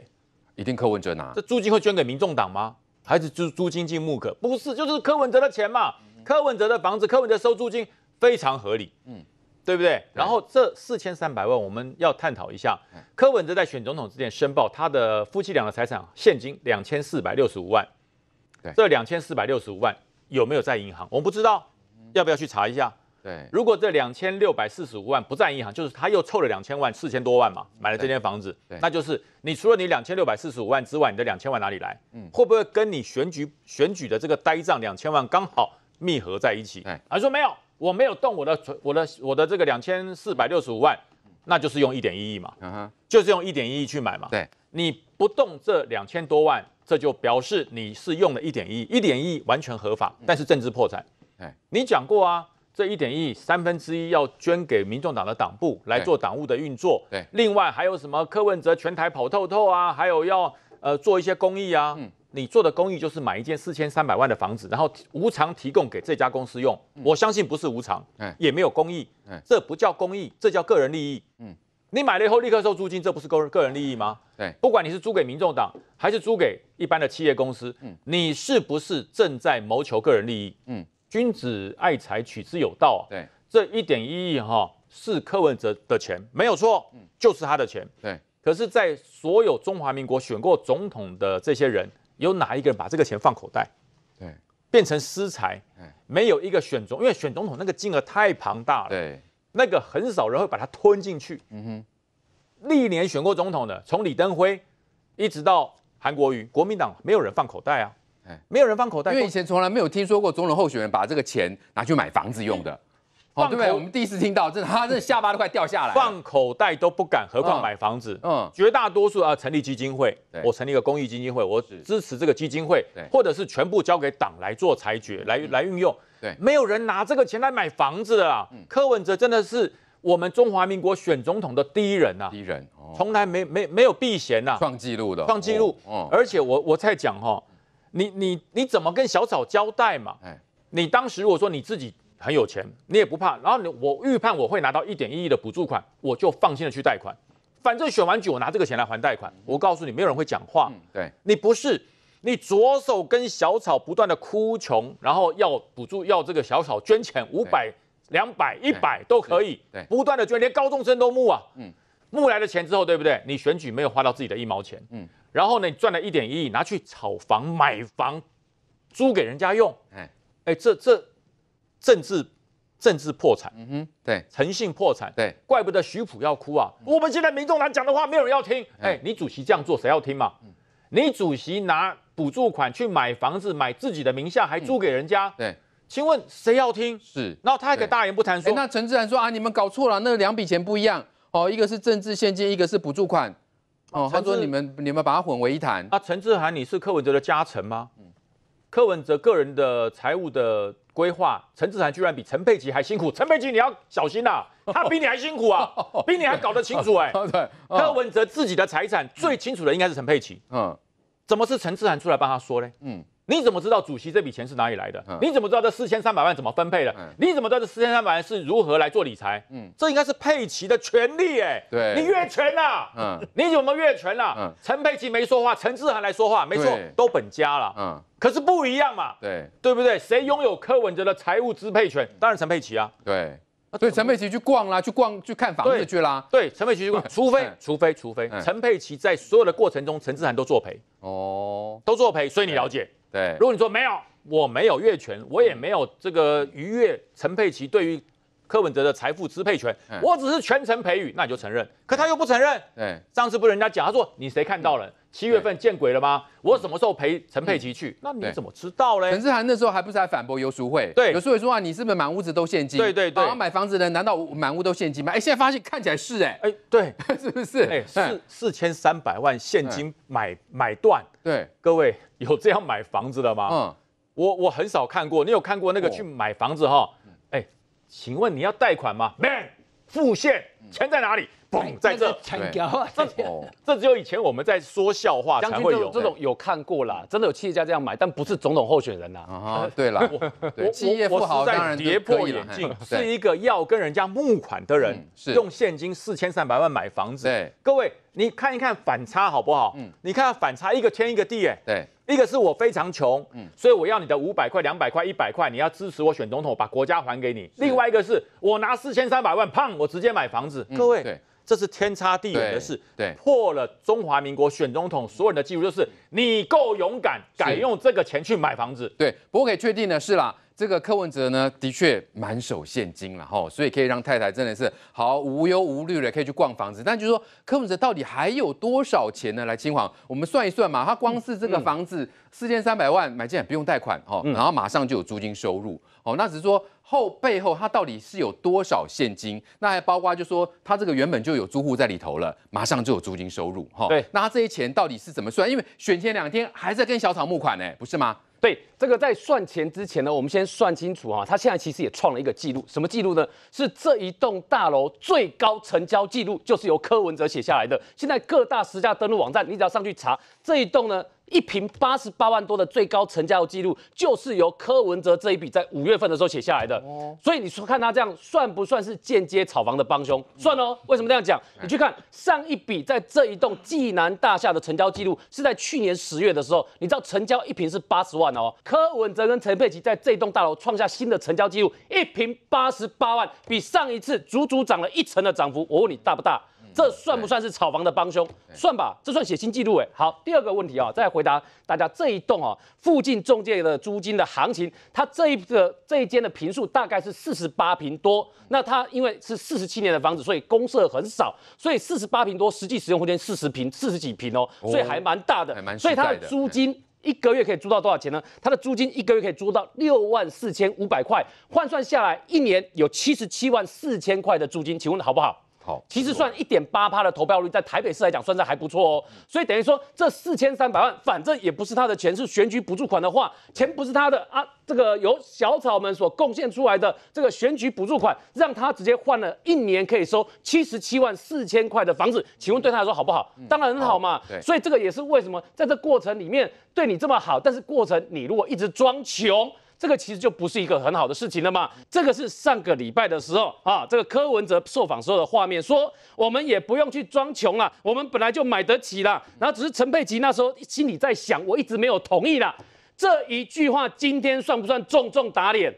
一定柯文哲拿。这租金会捐给民众党吗？还是租租金进木可？不是，就是柯文哲的钱嘛。柯文哲的房子，柯文哲收租金非常合理，嗯，对不对？然后这四千三百万，我们要探讨一下。柯文哲在选总统之前申报他的夫妻俩的财产，现金两千四百六十五万。这两千四百六十五万有没有在银行？我们不知道。要不要去查一下？对，如果这两千六百四十五万不在银行，就是他又凑了两千万、四千多万嘛，买了这间房子，那就是你除了你两千六百四十五万之外，你的两千万哪里来？嗯，会不会跟你选举选举的这个呆账两千万刚好密合在一起？哎，他说没有，我没有动我的存，我的我的这个两千四百六十五万，那就是用一点一亿嘛，就是用一点一亿去买嘛。对，你不动这两千多万，这就表示你是用了一点一亿，一点一亿完全合法，但是政治破产。你讲过啊，这一点亿三分之一要捐给民众党的党部来做党务的运作，另外还有什么柯文哲全台跑透透啊，还有要呃做一些公益啊。嗯，你做的公益就是买一间四千三百万的房子，然后无偿提供给这家公司用。我相信不是无偿，也没有公益，这不叫公益，这叫个人利益。嗯，你买了以后立刻收租金，这不是个人个人利益吗？对，不管你是租给民众党还是租给一般的企业公司，嗯，你是不是正在谋求个人利益？嗯。君子爱财，取之有道啊。对，这一点一亿哈是柯文哲的钱，没有错，嗯，就是他的钱。对。可是，在所有中华民国选过总统的这些人，有哪一个人把这个钱放口袋？对，变成私财。没有一个选总，因为选总统那个金额太庞大了。对，那个很少人会把它吞进去。嗯哼，历年选过总统的，从李登辉一直到韩国瑜，国民党没有人放口袋啊。没有人放口袋，因为以前从来没有听说过总统候选人把这个钱拿去买房子用的，哦，对不对？我们第一次听到，真的，他这下巴都快掉下来，放口袋都不敢，何况买房子？嗯，绝大多数啊，成立基金会，我成立一个公益基金会，我只支持这个基金会，对，或者是全部交给党来做裁决，来来运用，对，没有人拿这个钱来买房子的，柯文哲真的是我们中华民国选总统的第一人呐，第一人，从来没没没有避嫌呐，创纪录的，创纪录，而且我我在讲哈。你你你怎么跟小草交代嘛？哎，你当时如果说你自己很有钱，你也不怕。然后你我预判我会拿到一点一亿的补助款，我就放心的去贷款。反正选完局我拿这个钱来还贷款。我告诉你，没有人会讲话。对你不是，你左手跟小草不断的哭穷，然后要补助，要这个小草捐钱五百、两百、一百都可以，对，不断的捐，连高中生都募啊。嗯。募来的钱之后，对不对？你选举没有花到自己的一毛钱，嗯，然后呢，你赚了一点一亿，拿去炒房、买房、租给人家用，哎，哎，这这政治政治破产，嗯哼，对，诚信破产，对，怪不得徐普要哭啊！我们现在民众党讲的话，没有人要听，哎，你主席这样做，谁要听嘛？嗯，主席拿补助款去买房子，买自己的名下，还租给人家，对，请问谁要听？是，然后他还给大言不惭说，那陈志然说啊，你们搞错了，那两笔钱不一样。哦，一个是政治现金，一个是补助款。哦，他说你们你们把它混为一谈。啊，陈志涵，你是柯文哲的家臣吗？嗯，柯文哲个人的财务的规划，陈志涵居然比陈佩琪还辛苦。陈佩琪，你要小心啦，他比你还辛苦啊，比你还搞得清楚哎。对，柯文哲自己的财产最清楚的应该是陈佩琪。嗯，怎么是陈志涵出来帮他说嘞？嗯。你怎么知道主席这笔钱是哪里来的？你怎么知道这四千三百万怎么分配的？你怎么知道这四千三百万是如何来做理财？嗯，这应该是佩奇的权利，哎，你越权了，嗯，你怎么越权了？嗯，陈佩奇没说话，陈志涵来说话，没错，都本家了，嗯，可是不一样嘛，对，对不对？谁拥有柯文哲的财务支配权？当然陈佩奇啊，对，所以陈佩奇去逛啦，去逛去看房子去啦，对，陈佩奇去逛，除非除非除非陈佩奇在所有的过程中，陈志涵都作陪，哦，都作陪，所以你了解。对，如果你说没有，我没有越权，我也没有这个逾越陈佩琪对于柯文哲的财富支配权，我只是全程陪育，那就承认。可他又不承认。上次不是人家讲，他说你谁看到了？七月份见鬼了吗？我什么时候陪陈佩琪去？那你怎么知道嘞？陈志涵那时候还不是还反驳游淑惠？对，游淑惠说啊，你是不是满屋子都现金？对对对，然后买房子的难道满屋都现金吗？哎，现在发现看起来是哎，哎，对，是不是？哎、四四千三百万现金买买断？对，各位有这样买房子的吗？嗯，我我很少看过，你有看过那个去买房子哈？哎，请问你要贷款吗？Man，付现，钱在哪里？在这，这只有以前我们在说笑话才会有这种有看过啦，真的有企业家这样买，但不是总统候选人呐。啊，对了，我我我我在跌破眼镜，是一个要跟人家募款的人，用现金四千三百万买房子。对，各位你看一看反差好不好？嗯，你看反差一个天一个地哎。对，一个是我非常穷，嗯，所以我要你的五百块、两百块、一百块，你要支持我选总统，把国家还给你。另外一个是，我拿四千三百万，胖我直接买房子。各位对。这是天差地远的事，对破了中华民国选总统所有人的记录，就是你够勇敢，敢用这个钱去买房子。对，不过可以确定的是啦，这个柯文哲呢，的确满手现金了哈，所以可以让太太真的是好无忧无虑的，可以去逛房子。但就是说，柯文哲到底还有多少钱呢？来，清华我们算一算嘛，他光是这个房子四千三百万买进来不用贷款哈，然后马上就有租金收入哦，那只是说。后背后他到底是有多少现金？那还包括就说他这个原本就有租户在里头了，马上就有租金收入哈。对，那他这些钱到底是怎么算？因为选前两天还在跟小草募款呢，不是吗？对，这个在算钱之前呢，我们先算清楚哈。他现在其实也创了一个记录，什么记录呢？是这一栋大楼最高成交记录，就是由柯文哲写下来的。现在各大时家登录网站，你只要上去查这一栋呢。一瓶八十八万多的最高成交记录，就是由柯文哲这一笔在五月份的时候写下来的。哦，所以你说看他这样，算不算是间接炒房的帮凶？算哦。为什么这样讲？你去看上一笔在这一栋济南大厦的成交记录，是在去年十月的时候。你知道成交一瓶是八十万哦。柯文哲跟陈佩琪在这栋大楼创下新的成交记录，一瓶八十八万，比上一次足足涨了一成的涨幅。我问你大不大？这算不算是炒房的帮凶？算吧，这算写新记录哎。好，第二个问题啊，再回答大家。这一栋啊，附近中介的租金的行情，它这一个这一间的坪数大概是四十八坪多。那它因为是四十七年的房子，所以公设很少，所以四十八坪多实际使用空间四十平、四十几平哦，所以还蛮大的。还蛮的。所以它的租金一个月可以租到多少钱呢？它的租金一个月可以租到六万四千五百块，换算下来一年有七十七万四千块的租金，请问好不好？其实算一点八趴的投票率，在台北市来讲，算是还不错哦。所以等于说，这四千三百万，反正也不是他的钱，是选举补助款的话，钱不是他的啊。这个由小草们所贡献出来的这个选举补助款，让他直接换了一年可以收七十七万四千块的房子。请问对他来说好不好？当然很好嘛。所以这个也是为什么在这过程里面对你这么好，但是过程你如果一直装穷。这个其实就不是一个很好的事情了嘛。这个是上个礼拜的时候啊，这个柯文哲受访时候的画面，说我们也不用去装穷了，我们本来就买得起了。然后只是陈佩琪那时候心里在想，我一直没有同意了这一句话，今天算不算重重打脸？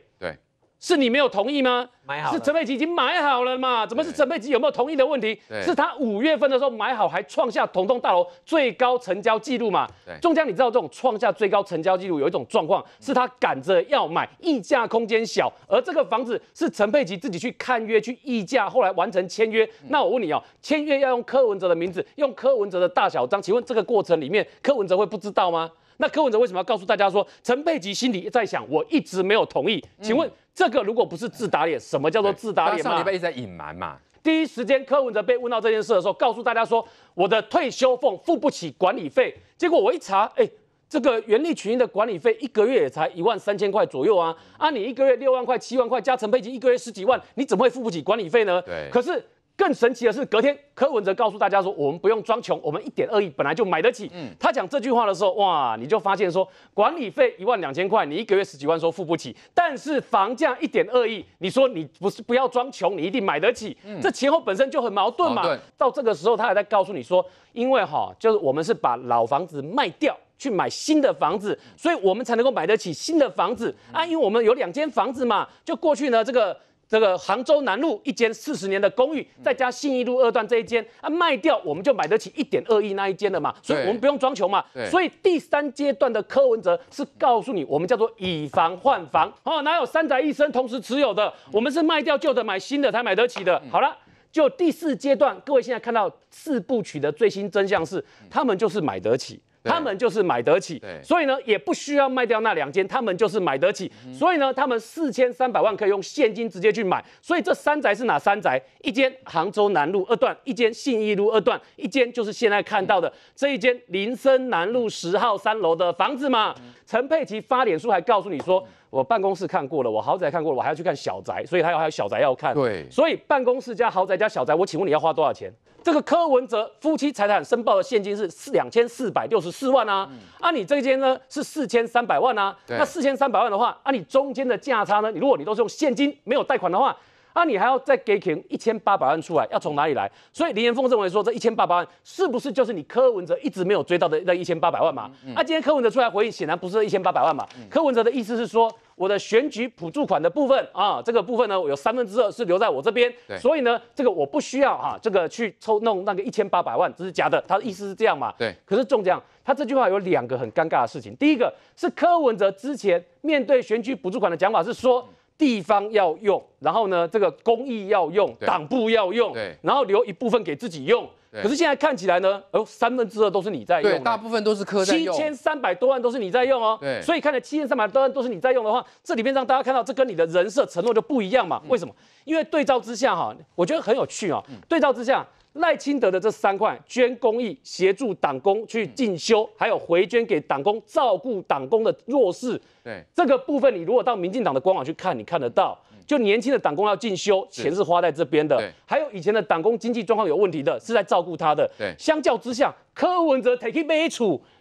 是你没有同意吗？买好是陈佩琪已经买好了嘛？怎么是陈佩琪有没有同意的问题？是他五月份的时候买好，还创下同栋大楼最高成交记录嘛？中江，你知道这种创下最高成交记录有一种状况，是他赶着要买，溢价空间小，而这个房子是陈佩琪自己去看约去溢价，后来完成签约。那我问你哦，签约要用柯文哲的名字，用柯文哲的大小张，请问这个过程里面柯文哲会不知道吗？那柯文哲为什么要告诉大家说陈佩琪心里在想，我一直没有同意？请问。这个如果不是自打脸，什么叫做自打脸？上礼拜一直在隐瞒嘛。第一时间柯文哲被问到这件事的时候，告诉大家说我的退休俸付不起管理费。结果我一查，哎，这个元立群的管理费一个月也才一万三千块左右啊。啊，你一个月六万块、七万块加陈佩琪一个月十几万，你怎么会付不起管理费呢？对，可是。更神奇的是，隔天柯文哲告诉大家说：“我们不用装穷，我们一点二亿本来就买得起。”嗯，他讲这句话的时候，哇，你就发现说管理费一万两千块，你一个月十几万说付不起，但是房价一点二亿，你说你不是不要装穷，你一定买得起。嗯，这前后本身就很矛盾嘛。到这个时候，他还在告诉你说：“因为哈，就是我们是把老房子卖掉去买新的房子，所以我们才能够买得起新的房子。啊，因为我们有两间房子嘛，就过去呢这个。”这个杭州南路一间四十年的公寓，再加信义路二段这一间啊，卖掉我们就买得起一点二亿那一间了嘛，所以我们不用装穷嘛。所以第三阶段的柯文哲是告诉你，我们叫做以房换房哦，哪有三宅一生同时持有的？我们是卖掉旧的买新的才买得起的。好了，就第四阶段，各位现在看到四部曲的最新真相是，他们就是买得起。他们就是买得起，所以呢也不需要卖掉那两间，他们就是买得起，所以呢他们四千三百万可以用现金直接去买，所以这三宅是哪三宅？一间杭州南路二段，一间信义路二段，一间就是现在看到的这一间林森南路十号三楼的房子嘛。陈佩琪发脸书还告诉你说，我办公室看过了，我豪宅看过了，我还要去看小宅，所以他要还有小宅要看。对，所以办公室加豪宅加小宅，我请问你要花多少钱？这个柯文哲夫妻财产申报的现金是四两千四百六十四万啊，按你这一间呢是四千三百万啊，那四千三百万的话，按你中间的价差呢，你如果你都是用现金没有贷款的话。那你还要再给钱一千八百万出来，要从哪里来？所以林彦峰认为说，这一千八百万是不是就是你柯文哲一直没有追到的那一千八百万嘛？啊，今天柯文哲出来回应，显然不是一千八百万嘛。柯文哲的意思是说，我的选举补助款的部分啊，这个部分呢有三分之二是留在我这边，所以呢，这个我不需要哈，这个去抽弄那个一千八百万，这是假的。他的意思是这样嘛？对。可是中奖，他这句话有两个很尴尬的事情。第一个是柯文哲之前面对选举补助款的讲法是说。地方要用，然后呢，这个公益要用，党部要用，然后留一部分给自己用。可是现在看起来呢，哦，三分之二都是你在用。对，大部分都是科在用，七千三百多万都是你在用哦。对，所以看来七千三百多万都是你在用的话，这里面让大家看到，这跟你的人设承诺就不一样嘛？为什么？因为对照之下哈，我觉得很有趣哦。对照之下。赖清德的这三块捐公益、协助党工去进修，还有回捐给党工照顾党工的弱势。对这个部分，你如果到民进党的官网去看，你看得到。就年轻的党工要进修，钱是花在这边的。还有以前的党工经济状况有问题的，是在照顾他的。相较之下，柯文哲 t a k e i t back a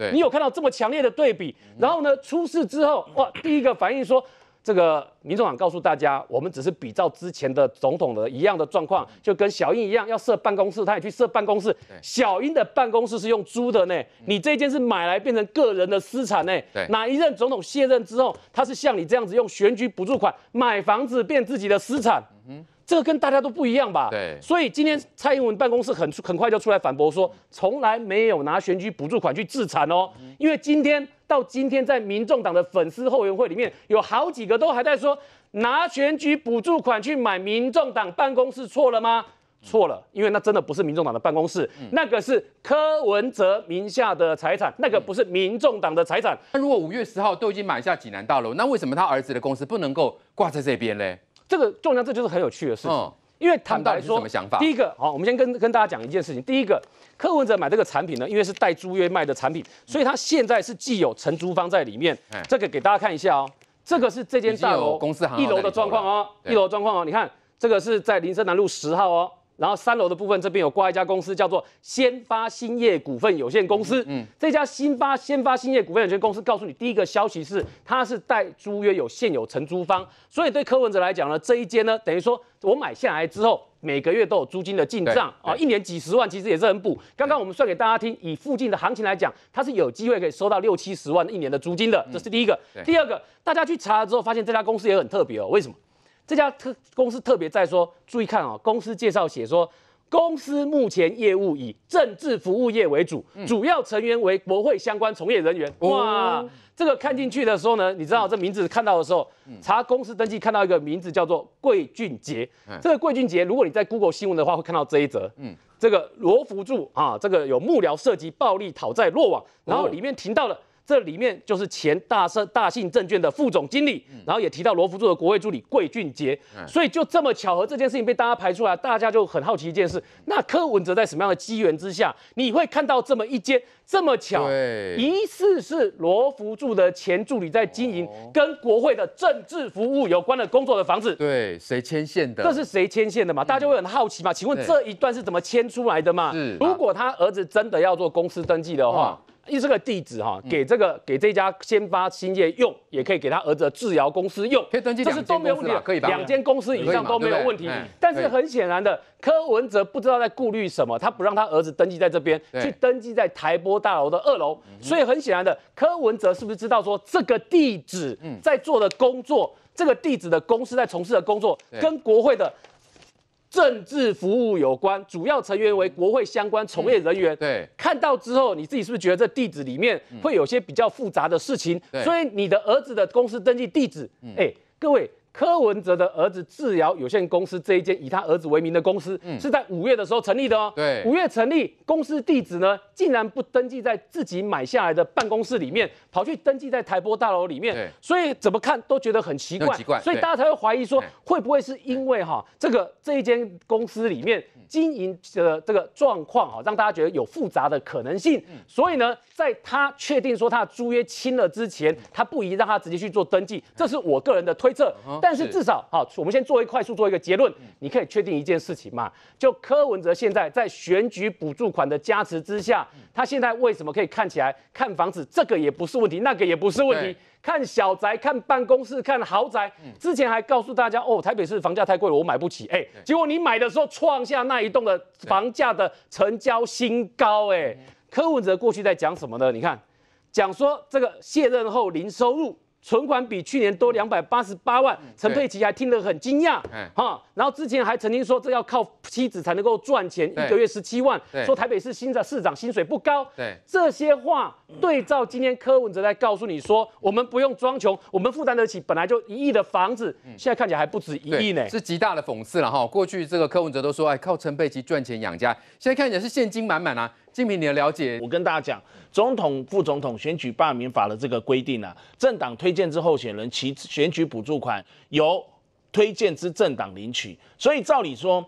资。你有看到这么强烈的对比？然后呢，出事之后，哇，第一个反应说。这个民众党告诉大家，我们只是比照之前的总统的一样的状况，就跟小英一样要设办公室，他也去设办公室。小英的办公室是用租的呢，你这间是买来变成个人的私产呢。哪一任总统卸任之后，他是像你这样子用选举补助款买房子变自己的私产？这个跟大家都不一样吧？对。所以今天蔡英文办公室很很快就出来反驳说，从来没有拿选举补助款去自产哦，因为今天。到今天，在民众党的粉丝后援会里面有好几个都还在说，拿选举补助款去买民众党办公室错了吗？错了，因为那真的不是民众党的办公室，那个是柯文哲名下的财产，那个不是民众党的财产。那如果五月十号都已经买下济南大楼，那为什么他儿子的公司不能够挂在这边嘞？这个重要，这就是很有趣的事情。因为坦白说，第一个好，我们先跟跟大家讲一件事情。第一个，柯文哲买这个产品呢，因为是带租约卖的产品，所以他现在是既有承租方在里面。这个给大家看一下哦，这个是这间大楼公司一楼的状况哦，一楼状况哦，你看这个是在林森南路十号哦。然后三楼的部分这边有挂一家公司，叫做先发兴业股份有限公司。嗯，这家先发先发兴业股份有限公司告诉你，第一个消息是它是带租约有现有承租方，所以对柯文哲来讲呢，这一间呢等于说我买下来之后，每个月都有租金的进账啊，一年几十万其实也是很补。刚刚我们算给大家听，以附近的行情来讲，它是有机会可以收到六七十万一年的租金的，这是第一个。第二个，大家去查之后发现这家公司也很特别哦，为什么？这家特公司特别在说，注意看啊，公司介绍写说，公司目前业务以政治服务业为主，主要成员为国会相关从业人员。哇，这个看进去的时候呢，你知道这名字看到的时候，查公司登记看到一个名字叫做桂俊杰。这个桂俊杰，如果你在 Google 新闻的话会看到这一则。嗯，这个罗福柱啊，这个有幕僚涉及暴力讨债落网，然后里面提到了。这里面就是前大盛大信证券的副总经理，然后也提到罗福柱的国会助理桂俊杰，所以就这么巧合，这件事情被大家排出来，大家就很好奇一件事。那柯文哲在什么样的机缘之下，你会看到这么一间这么巧？一次是罗福柱的前助理在经营跟国会的政治服务有关的工作的房子，对，谁牵线的？这是谁牵线的嘛？大家会很好奇嘛？请问这一段是怎么牵出来的嘛？是，如果他儿子真的要做公司登记的话。这个地址哈，给这个给这家先发兴业用，也可以给他儿子的制药公司用，这是都没有问题，可以吧？两间公司以上都没有问题。但是很显然的，柯文哲不知道在顾虑什么，他不让他儿子登记在这边，去登记在台波大楼的二楼。所以很显然的，柯文哲是不是知道说这个地址在做的工作，这个地址的公司在从事的工作跟国会的？政治服务有关，主要成员为国会相关从业人员。对，看到之后，你自己是不是觉得这地址里面会有些比较复杂的事情？所以你的儿子的公司登记地址，哎，各位。柯文哲的儿子智瑶有限公司这一间以他儿子为名的公司，是在五月的时候成立的哦。对，五月成立，公司地址呢竟然不登记在自己买下来的办公室里面，跑去登记在台波大楼里面。所以怎么看都觉得很奇怪，所以大家才会怀疑说，会不会是因为哈这个这一间公司里面经营的这个状况哈，让大家觉得有复杂的可能性。所以呢，在他确定说他的租约清了之前，他不宜让他直接去做登记，这是我个人的推测。但是至少好，我们先做一快速做一个结论。你可以确定一件事情嘛？就柯文哲现在在选举补助款的加持之下，他现在为什么可以看起来看房子？这个也不是问题，那个也不是问题。看小宅、看办公室、看豪宅，之前还告诉大家哦，台北市房价太贵了，我买不起。哎，结果你买的时候创下那一栋的房价的成交新高。哎，柯文哲过去在讲什么呢？你看，讲说这个卸任后零收入。存款比去年多两百八十八万，陈佩琪还听得很惊讶，哈。然后之前还曾经说这要靠妻子才能够赚钱，一个月十七万。说台北市新的市长薪水不高，对这些话对照今天柯文哲在告诉你说，我们不用装穷，我们负担得起，本来就一亿的房子，现在看起来还不止一亿呢，是极大的讽刺了哈。过去这个柯文哲都说，哎，靠陈佩琪赚钱养家，现在看起来是现金满满啊。金平，你的了解，我跟大家讲，总统、副总统选举罢免法的这个规定呢，政党推荐之候选人其选举补助款由推荐之政党领取，所以照理说。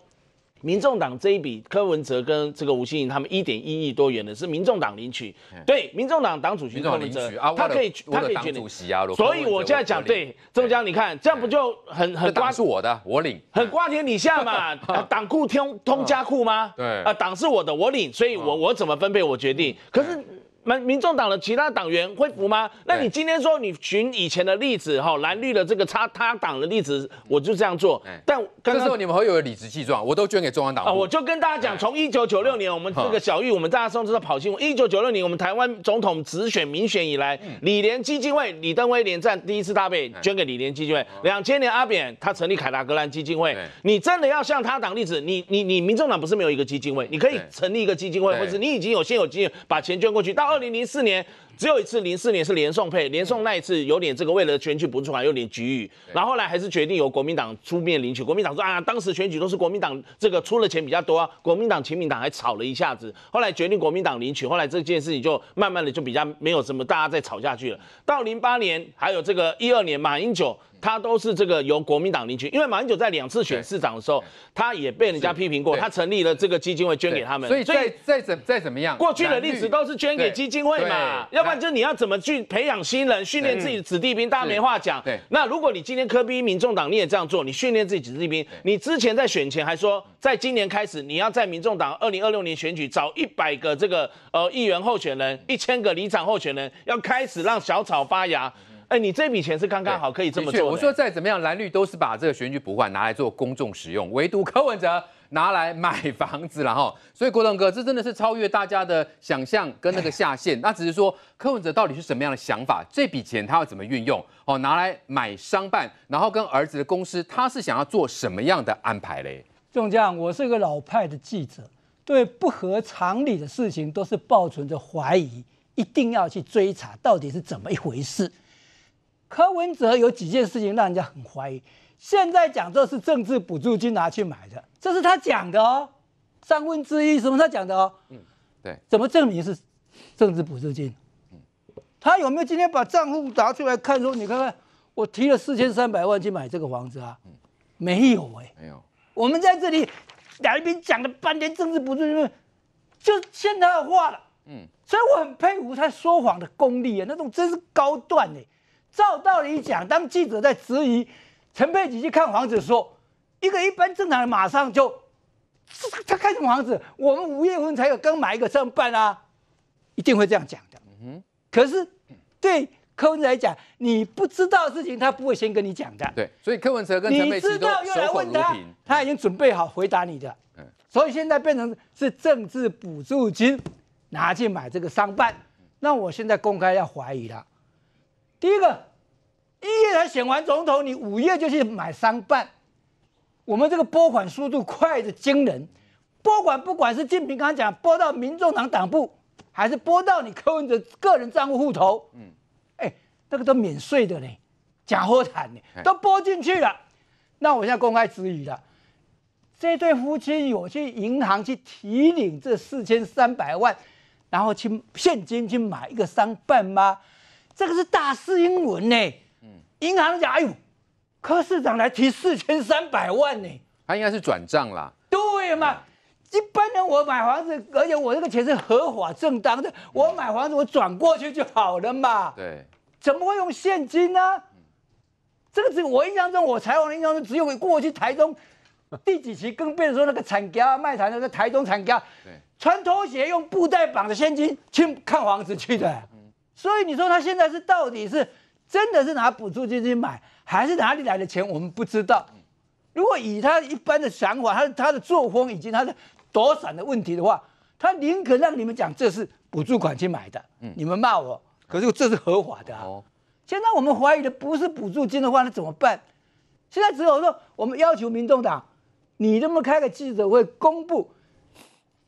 民众党这一笔柯文哲跟这个吴欣颖他们一点一亿多元的是民众党领取，对，民众党党主席柯文哲，他可以，他可以捐主席啊，所以我现在讲，对，中江，你看这样不就很很瓜？是我的，我领，很瓜田李下嘛，党库通通家库吗？对，啊，党是我的，我领，所以我我怎么分配我决定，可是。民民众党的其他党员会服吗？那你今天说你寻以前的例子，哈蓝绿的这个他他党的例子，我就这样做。但这时候你们会以为理直气壮？我都捐给中央党。我就跟大家讲，从一九九六年我们这个小玉，我们大家都知道跑新闻。一九九六年我们台湾总统直选民选以来，李连基金会、李登辉连战第一次大被捐给李连基金会。两千年阿扁他成立凯达格兰基金会。你真的要向他党例子，你你你民众党不是没有一个基金会，你可以成立一个基金会，或是你已经有现有基金把钱捐过去到。二零零四年。只有一次，零四年是连送配连送那一次有点这个为了选举不爽，有点局域，然后后来还是决定由国民党出面领取。国民党说啊，当时选举都是国民党这个出了钱比较多啊，国民党、亲民党还吵了一下子，后来决定国民党领取。后来这件事情就慢慢的就比较没有什么，大家再吵下去了。到零八年还有这个一二年，马英九他都是这个由国民党领取，因为马英九在两次选市长的时候，他也被人家批评过，他成立了这个基金会捐给他们，所以再再怎再怎么样，过去的历史都是捐给基金会嘛，要。要不然就你要怎么去培养新人，训练自己的子弟兵？大家没话讲。对。那如果你今天科比民众党你也这样做，你训练自己子弟兵，你之前在选前还说，在今年开始你要在民众党二零二六年选举找一百个这个呃议员候选人，一千个离场候选人，要开始让小草发芽。哎，你这笔钱是刚刚好可以这么做。我说再怎么样蓝绿都是把这个选举补换拿来做公众使用，唯独柯文哲。拿来买房子了哈，所以郭栋哥，这真的是超越大家的想象跟那个下限。那只是说柯文哲到底是什么样的想法？这笔钱他要怎么运用？哦，拿来买商办，然后跟儿子的公司，他是想要做什么样的安排嘞？众将，我是一个老派的记者，对不合常理的事情都是抱存着怀疑，一定要去追查到底是怎么一回事。柯文哲有几件事情让人家很怀疑。现在讲这是政治补助金拿去买的，这是他讲的哦，三分之一什么他讲的哦，嗯，对，怎么证明是政治补助金？他有没有今天把账户拿出来看？说你看看，我提了四千三百万去买这个房子啊？嗯，没有哎，没有。我们在这里两边讲了半天政治补助金，就欠他的话了。嗯，所以我很佩服他说谎的功力啊，那种真是高段哎。照道理讲，当记者在质疑。陈佩琪去看房子，说一个一般正常人马上就，他看什么房子？我们五月份才有刚买一个商办啊，一定会这样讲的。嗯哼。可是对柯文哲来讲，你不知道的事情，他不会先跟你讲的。对，所以柯文哲跟陈佩琪都守口如瓶。他已经准备好回答你的。嗯。所以现在变成是政治补助金拿去买这个商办，那我现在公开要怀疑了。第一个。一月才选完总统，你五月就去买商办，我们这个拨款速度快得惊人。拨款不管是靖平刚讲拨到民众党党部，还是拨到你柯文哲个人账户户头，嗯，哎，那个都免税的呢，假货产呢，都拨进去了。那我现在公开质疑了，这对夫妻有去银行去提领这四千三百万，然后去现金去买一个商办吗？这个是大事英文呢。银行讲：“哎呦，柯市长来提四千三百万呢，他应该是转账啦。”对嘛？一般人我买房子，而且我这个钱是合法正当的，我买房子我转过去就好了嘛。对，怎么会用现金呢？这个是，我印象中，我采访的印象中，只有过去台中第几期更别人说那个产家卖产的，在台中产家穿拖鞋用布袋绑着现金去看房子去的。所以你说他现在是到底是？真的是拿补助金去买，还是哪里来的钱我们不知道。如果以他一般的想法，他他的作风以及他的躲闪的问题的话，他宁可让你们讲这是补助款去买的。嗯，你们骂我，可是这是合法的啊。现在我们怀疑的不是补助金的话，那怎么办？现在只有说我们要求民众党，你能不能开个记者会公布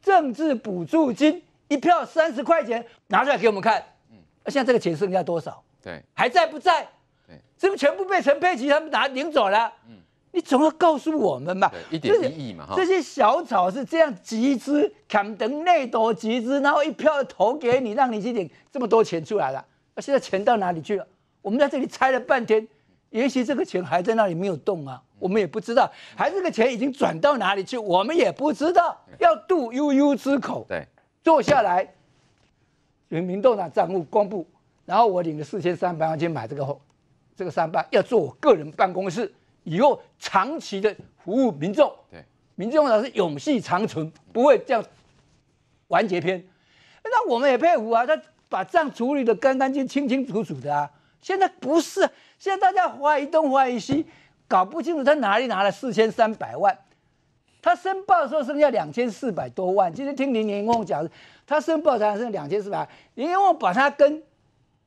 政治补助金一票三十块钱拿出来给我们看。嗯，那现在这个钱剩下多少？对，还在不在？对，是不是全部被陈佩琪他们拿领走了？嗯，你总要告诉我们吧？一点意义嘛哈。这些小草是这样集资，砍成那朵集资，然后一票投给你，让你去领这么多钱出来了。那现在钱到哪里去了？我们在这里猜了半天，也许这个钱还在那里没有动啊，我们也不知道。还这个钱已经转到哪里去，我们也不知道。要渡悠悠之口，对，坐下来，人民党那账目公布。然后我领了四千三百万去买这个，这个三办要做我个人办公室，以后长期的服务民众。对，民众党是永续长存，不会这样完结篇。那我们也佩服啊，他把账处理的干干净清清楚楚的啊。现在不是，现在大家怀疑东怀疑西，搞不清楚他哪里拿了四千三百万。他申报的时候剩下两千四百多万，今天听林连昆讲，他申报才剩两千四百，林连昆把他跟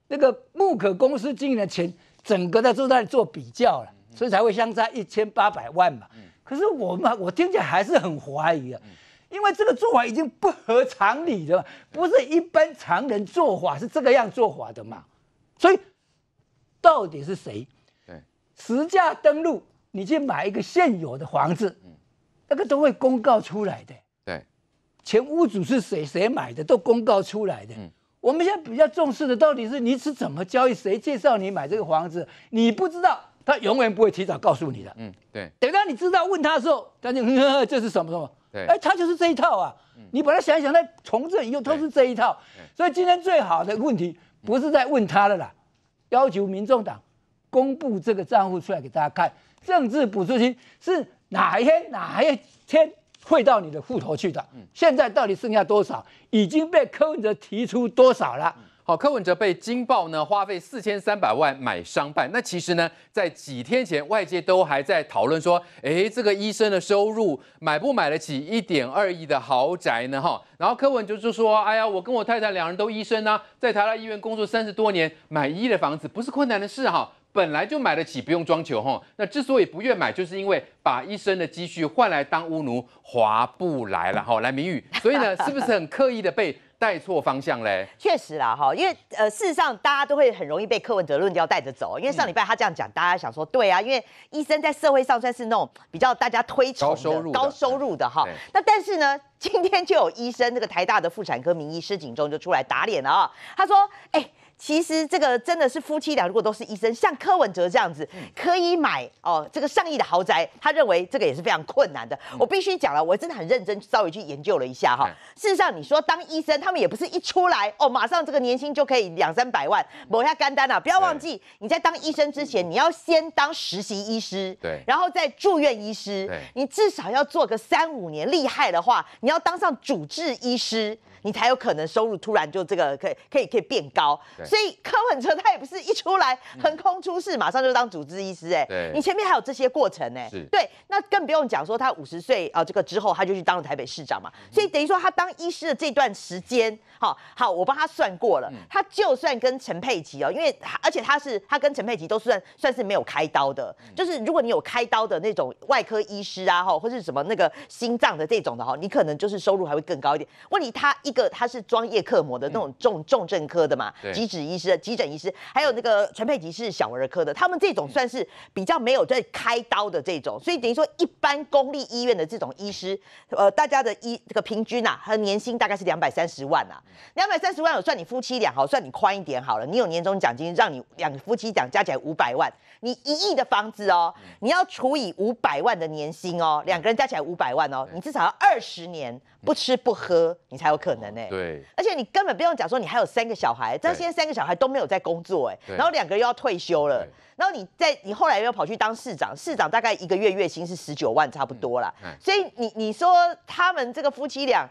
那个木可公司营的钱，整个在做在做比较了，所以才会相差一千八百万嘛。可是我嘛，我听起来还是很怀疑啊，因为这个做法已经不合常理的，不是一般常人做法，是这个样做法的嘛。所以到底是谁？对，实价登录你去买一个现有的房子，那个都会公告出来的。对，前屋主是谁，谁买的都公告出来的。我们现在比较重视的，到底是你是怎么交易？谁介绍你买这个房子？你不知道，他永远不会提早告诉你的。嗯，对。等到你知道问他的时候，他就这是什么什么？对，哎，他就是这一套啊。你把它想一想，那从这以后都是这一套。所以今天最好的问题不是在问他的啦，要求民众党公布这个账户出来给大家看。政治补助金是哪一天？哪一天？汇到你的户头去的，现在到底剩下多少？已经被柯文哲提出多少了？好，柯文哲被惊爆呢，花费四千三百万买商办。那其实呢，在几天前，外界都还在讨论说，诶，这个医生的收入买不买得起一点二亿的豪宅呢？哈，然后柯文哲就说，哎呀，我跟我太太两人都医生呢，在台大医院工作三十多年，买一亿的房子不是困难的事哈。本来就买得起，不用装球哈。那之所以不愿买，就是因为把一生的积蓄换来当巫奴划不来了哈。来，明宇，所以呢，是不是很刻意的被带错方向嘞？确实啦哈，因为呃，事实上大家都会很容易被课文哲论调带着走。因为上礼拜他这样讲，大家想说对啊，因为医生在社会上算是那种比较大家推崇入高收入的哈。那但是呢，今天就有医生，那个台大的妇产科名医施景忠就出来打脸了啊。他说，哎。其实这个真的是夫妻俩，如果都是医生，像柯文哲这样子，可以买哦这个上亿的豪宅，他认为这个也是非常困难的。我必须讲了，我真的很认真，稍微去研究了一下哈。事实上，你说当医生，他们也不是一出来哦，马上这个年薪就可以两三百万。抹下干单啊，不要忘记，你在当医生之前，你要先当实习医师，对，然后再住院医师，你至少要做个三五年，厉害的话，你要当上主治医师。你才有可能收入突然就这个可以可以可以变高，所以柯文哲他也不是一出来横空出世，马上就当主治医师哎，你前面还有这些过程哎，对，那更不用讲说他五十岁啊这个之后他就去当了台北市长嘛，所以等于说他当医师的这段时间，好好我帮他算过了，他就算跟陈佩琪哦，因为而且他是他跟陈佩琪都算算是没有开刀的，就是如果你有开刀的那种外科医师啊哈，或是什么那个心脏的这种的哈，你可能就是收入还会更高一点，问题他一。个他是专业科模的那种重重症科的嘛，急诊医师、急诊医师，还有那个陈佩吉是小儿科的，他们这种算是比较没有在开刀的这种，所以等于说一般公立医院的这种医师，呃，大家的医这个平均啊，他的年薪大概是两百三十万啊，两百三十万，我算你夫妻俩好，算你宽一点好了，你有年终奖金，让你两夫妻奖加起来五百万，你一亿的房子哦，你要除以五百万的年薪哦，两个人加起来五百万哦，你至少要二十年。不吃不喝，你才有可能呢，对，而且你根本不用讲说你还有三个小孩，但现在三个小孩都没有在工作哎，然后两个又要退休了。然后你在你后来又跑去当市长，市长大概一个月月薪是十九万差不多了，所以你你说他们这个夫妻俩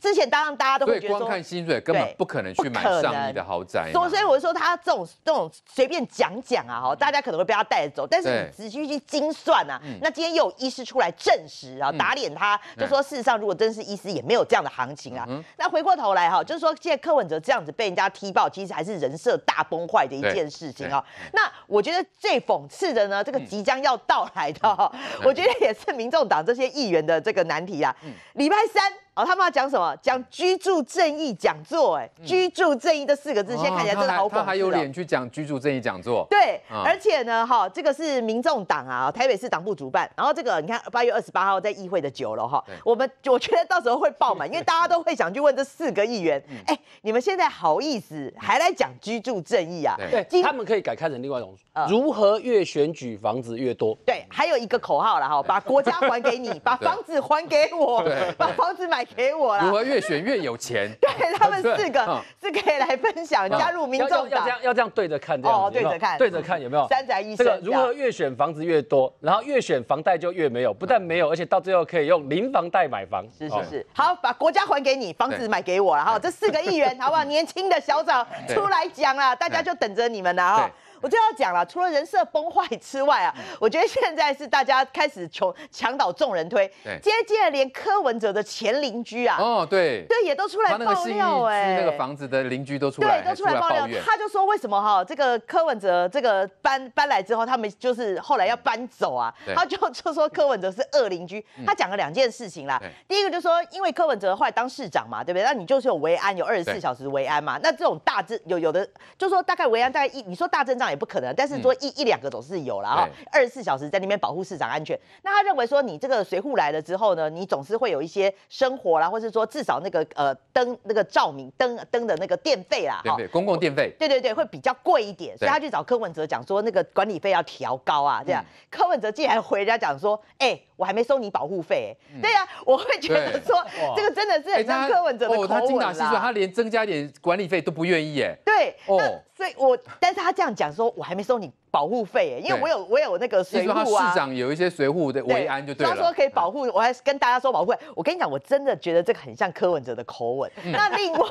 之前当然大家都会觉得光看薪水根本不可能去买上亿的豪宅。所以所以我说他这种这种随便讲讲啊，哈，大家可能会被他带走，但是你仔细去精算啊，那今天又有医师出来证实啊，打脸他，就说事实上如果真是医师也没有这样的行情啊。那回过头来哈，就是说现在柯文哲这样子被人家踢爆，其实还是人设大崩坏的一件事情啊。那我觉得。最讽刺的呢，这个即将要到来的，我觉得也是民众党这些议员的这个难题啊。礼拜三。他们要讲什么？讲居住正义讲座，哎，居住正义这四个字，在看起来真的好可刺。他还有脸去讲居住正义讲座？对，而且呢，哈，这个是民众党啊，台北市党部主办。然后这个，你看八月二十八号在议会的九楼，哈，我们我觉得到时候会爆满，因为大家都会想去问这四个议员，哎，你们现在好意思还来讲居住正义啊？对，他们可以改开成另外一种，如何越选举房子越多？对，还有一个口号了哈，把国家还给你，把房子还给我，把房子买。给我了。如何越选越有钱？对他们四个是可以来分享加入民众党。要这样要这样对着看这样。哦，对着看，对着看有没有？三宅一生，这个如何越选房子越多，然后越选房贷就越没有。不但没有，而且到最后可以用零房贷买房。是是是，好，把国家还给你，房子买给我然后这四个议员好不好？年轻的小长出来讲了，大家就等着你们了啊。我就要讲了，除了人设崩坏之外啊，我觉得现在是大家开始穷墙倒众人推。对，接在连柯文哲的前邻居啊，哦，对，对，也都出来爆料。哎，那个房子的邻居都出来，对，都出来爆料。他就说为什么哈，这个柯文哲这个搬搬来之后，他们就是后来要搬走啊，他就就说柯文哲是恶邻居。他讲了两件事情啦，第一个就说因为柯文哲后来当市长嘛，对不对？那你就是有维安，有二十四小时维安嘛。那这种大致有有的就说大概维安大概一，你说大阵仗。也不可能，但是说一一两个总是有了啊。二十四小时在那边保护市场安全。那他认为说，你这个随护来了之后呢，你总是会有一些生活啦，或是说至少那个呃灯那个照明灯灯的那个电费啦，电公共电费，对对对，会比较贵一点。所以他去找柯文哲讲说，那个管理费要调高啊，这样。柯文哲竟然回人家讲说，哎，我还没收你保护费，对啊，我会觉得说，这个真的是像柯文哲的口吻，他精打细算，他连增加一点管理费都不愿意哎。对，哦，所以我但是他这样讲。说我还没收你。保护费，因为我有我有那个随护啊。他市长有一些随护的维安，就了。他说可以保护。我还是跟大家说保护费。我跟你讲，我真的觉得这个很像柯文哲的口吻。那另外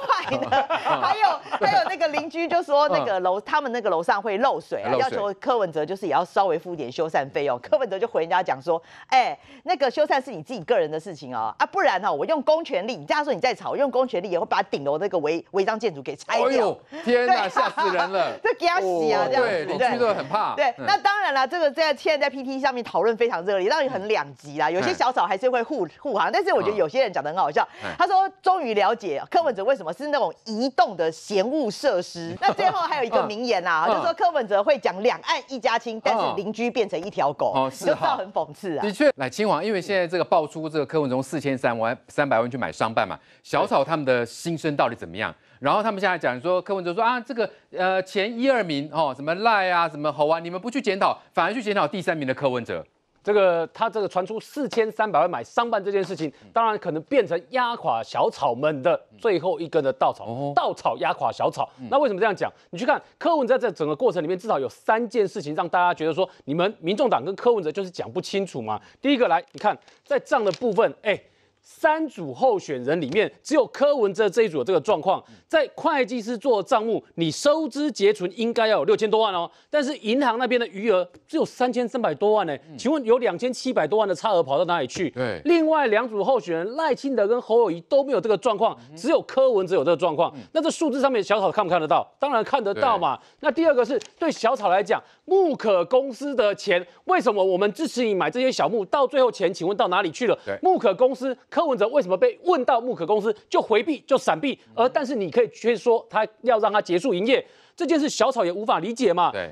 呢，还有还有那个邻居就说那个 楼，他们那个楼上会漏水啊，要求柯文哲就是也要稍微付点修缮费用。柯文哲就回人家讲说，哎，那个修缮是你自己个人的事情啊，啊不然哈，我用公权力，你这样说你在吵，我用公权力也会把顶楼那个违违章建筑给拆掉。天哪，吓死人了。这给他洗啊，这样邻居都很。怕。对，那当然了，这个在现在在 PTT 上面讨论非常热烈，当然很两极啦。有些小草还是会互互航，但是我觉得有些人讲的很好笑。他说：“终于了解柯文哲为什么是那种移动的嫌物设施。”那最后还有一个名言呐，就说柯文哲会讲“两岸一家亲”，但是邻居变成一条狗，就道很讽刺啊。的确，来亲王，因为现在这个爆出这个柯文哲四千三万三百万去买商办嘛，小草他们的心声到底怎么样？然后他们现在讲说柯文哲说啊，这个呃前一二名哦，什么赖啊，什么侯啊，你们不去检讨，反而去检讨第三名的柯文哲，这个他这个传出四千三百万买商办这件事情，当然可能变成压垮小草们的最后一根的稻草，稻草压垮小草。那为什么这样讲？你去看柯文哲在这整个过程里面，至少有三件事情让大家觉得说，你们民众党跟柯文哲就是讲不清楚嘛。第一个来看在账的部分，哎。三组候选人里面，只有柯文哲这一组的这个状况，在会计师做账目，你收支结存应该要有六千多万哦，但是银行那边的余额只有三千三百多万呢？请问有两千七百多万的差额跑到哪里去？对，另外两组候选人赖清德跟侯友宜都没有这个状况，只有柯文哲有这个状况。那这数字上面小草看不看得到？当然看得到嘛。那第二个是对小草来讲，木可公司的钱为什么我们支持你买这些小木，到最后钱请问到哪里去了？木可公司。柯文哲为什么被问到木可公司就回避就闪避？而但是你可以去说他要让他结束营业这件事，小草也无法理解嘛？对。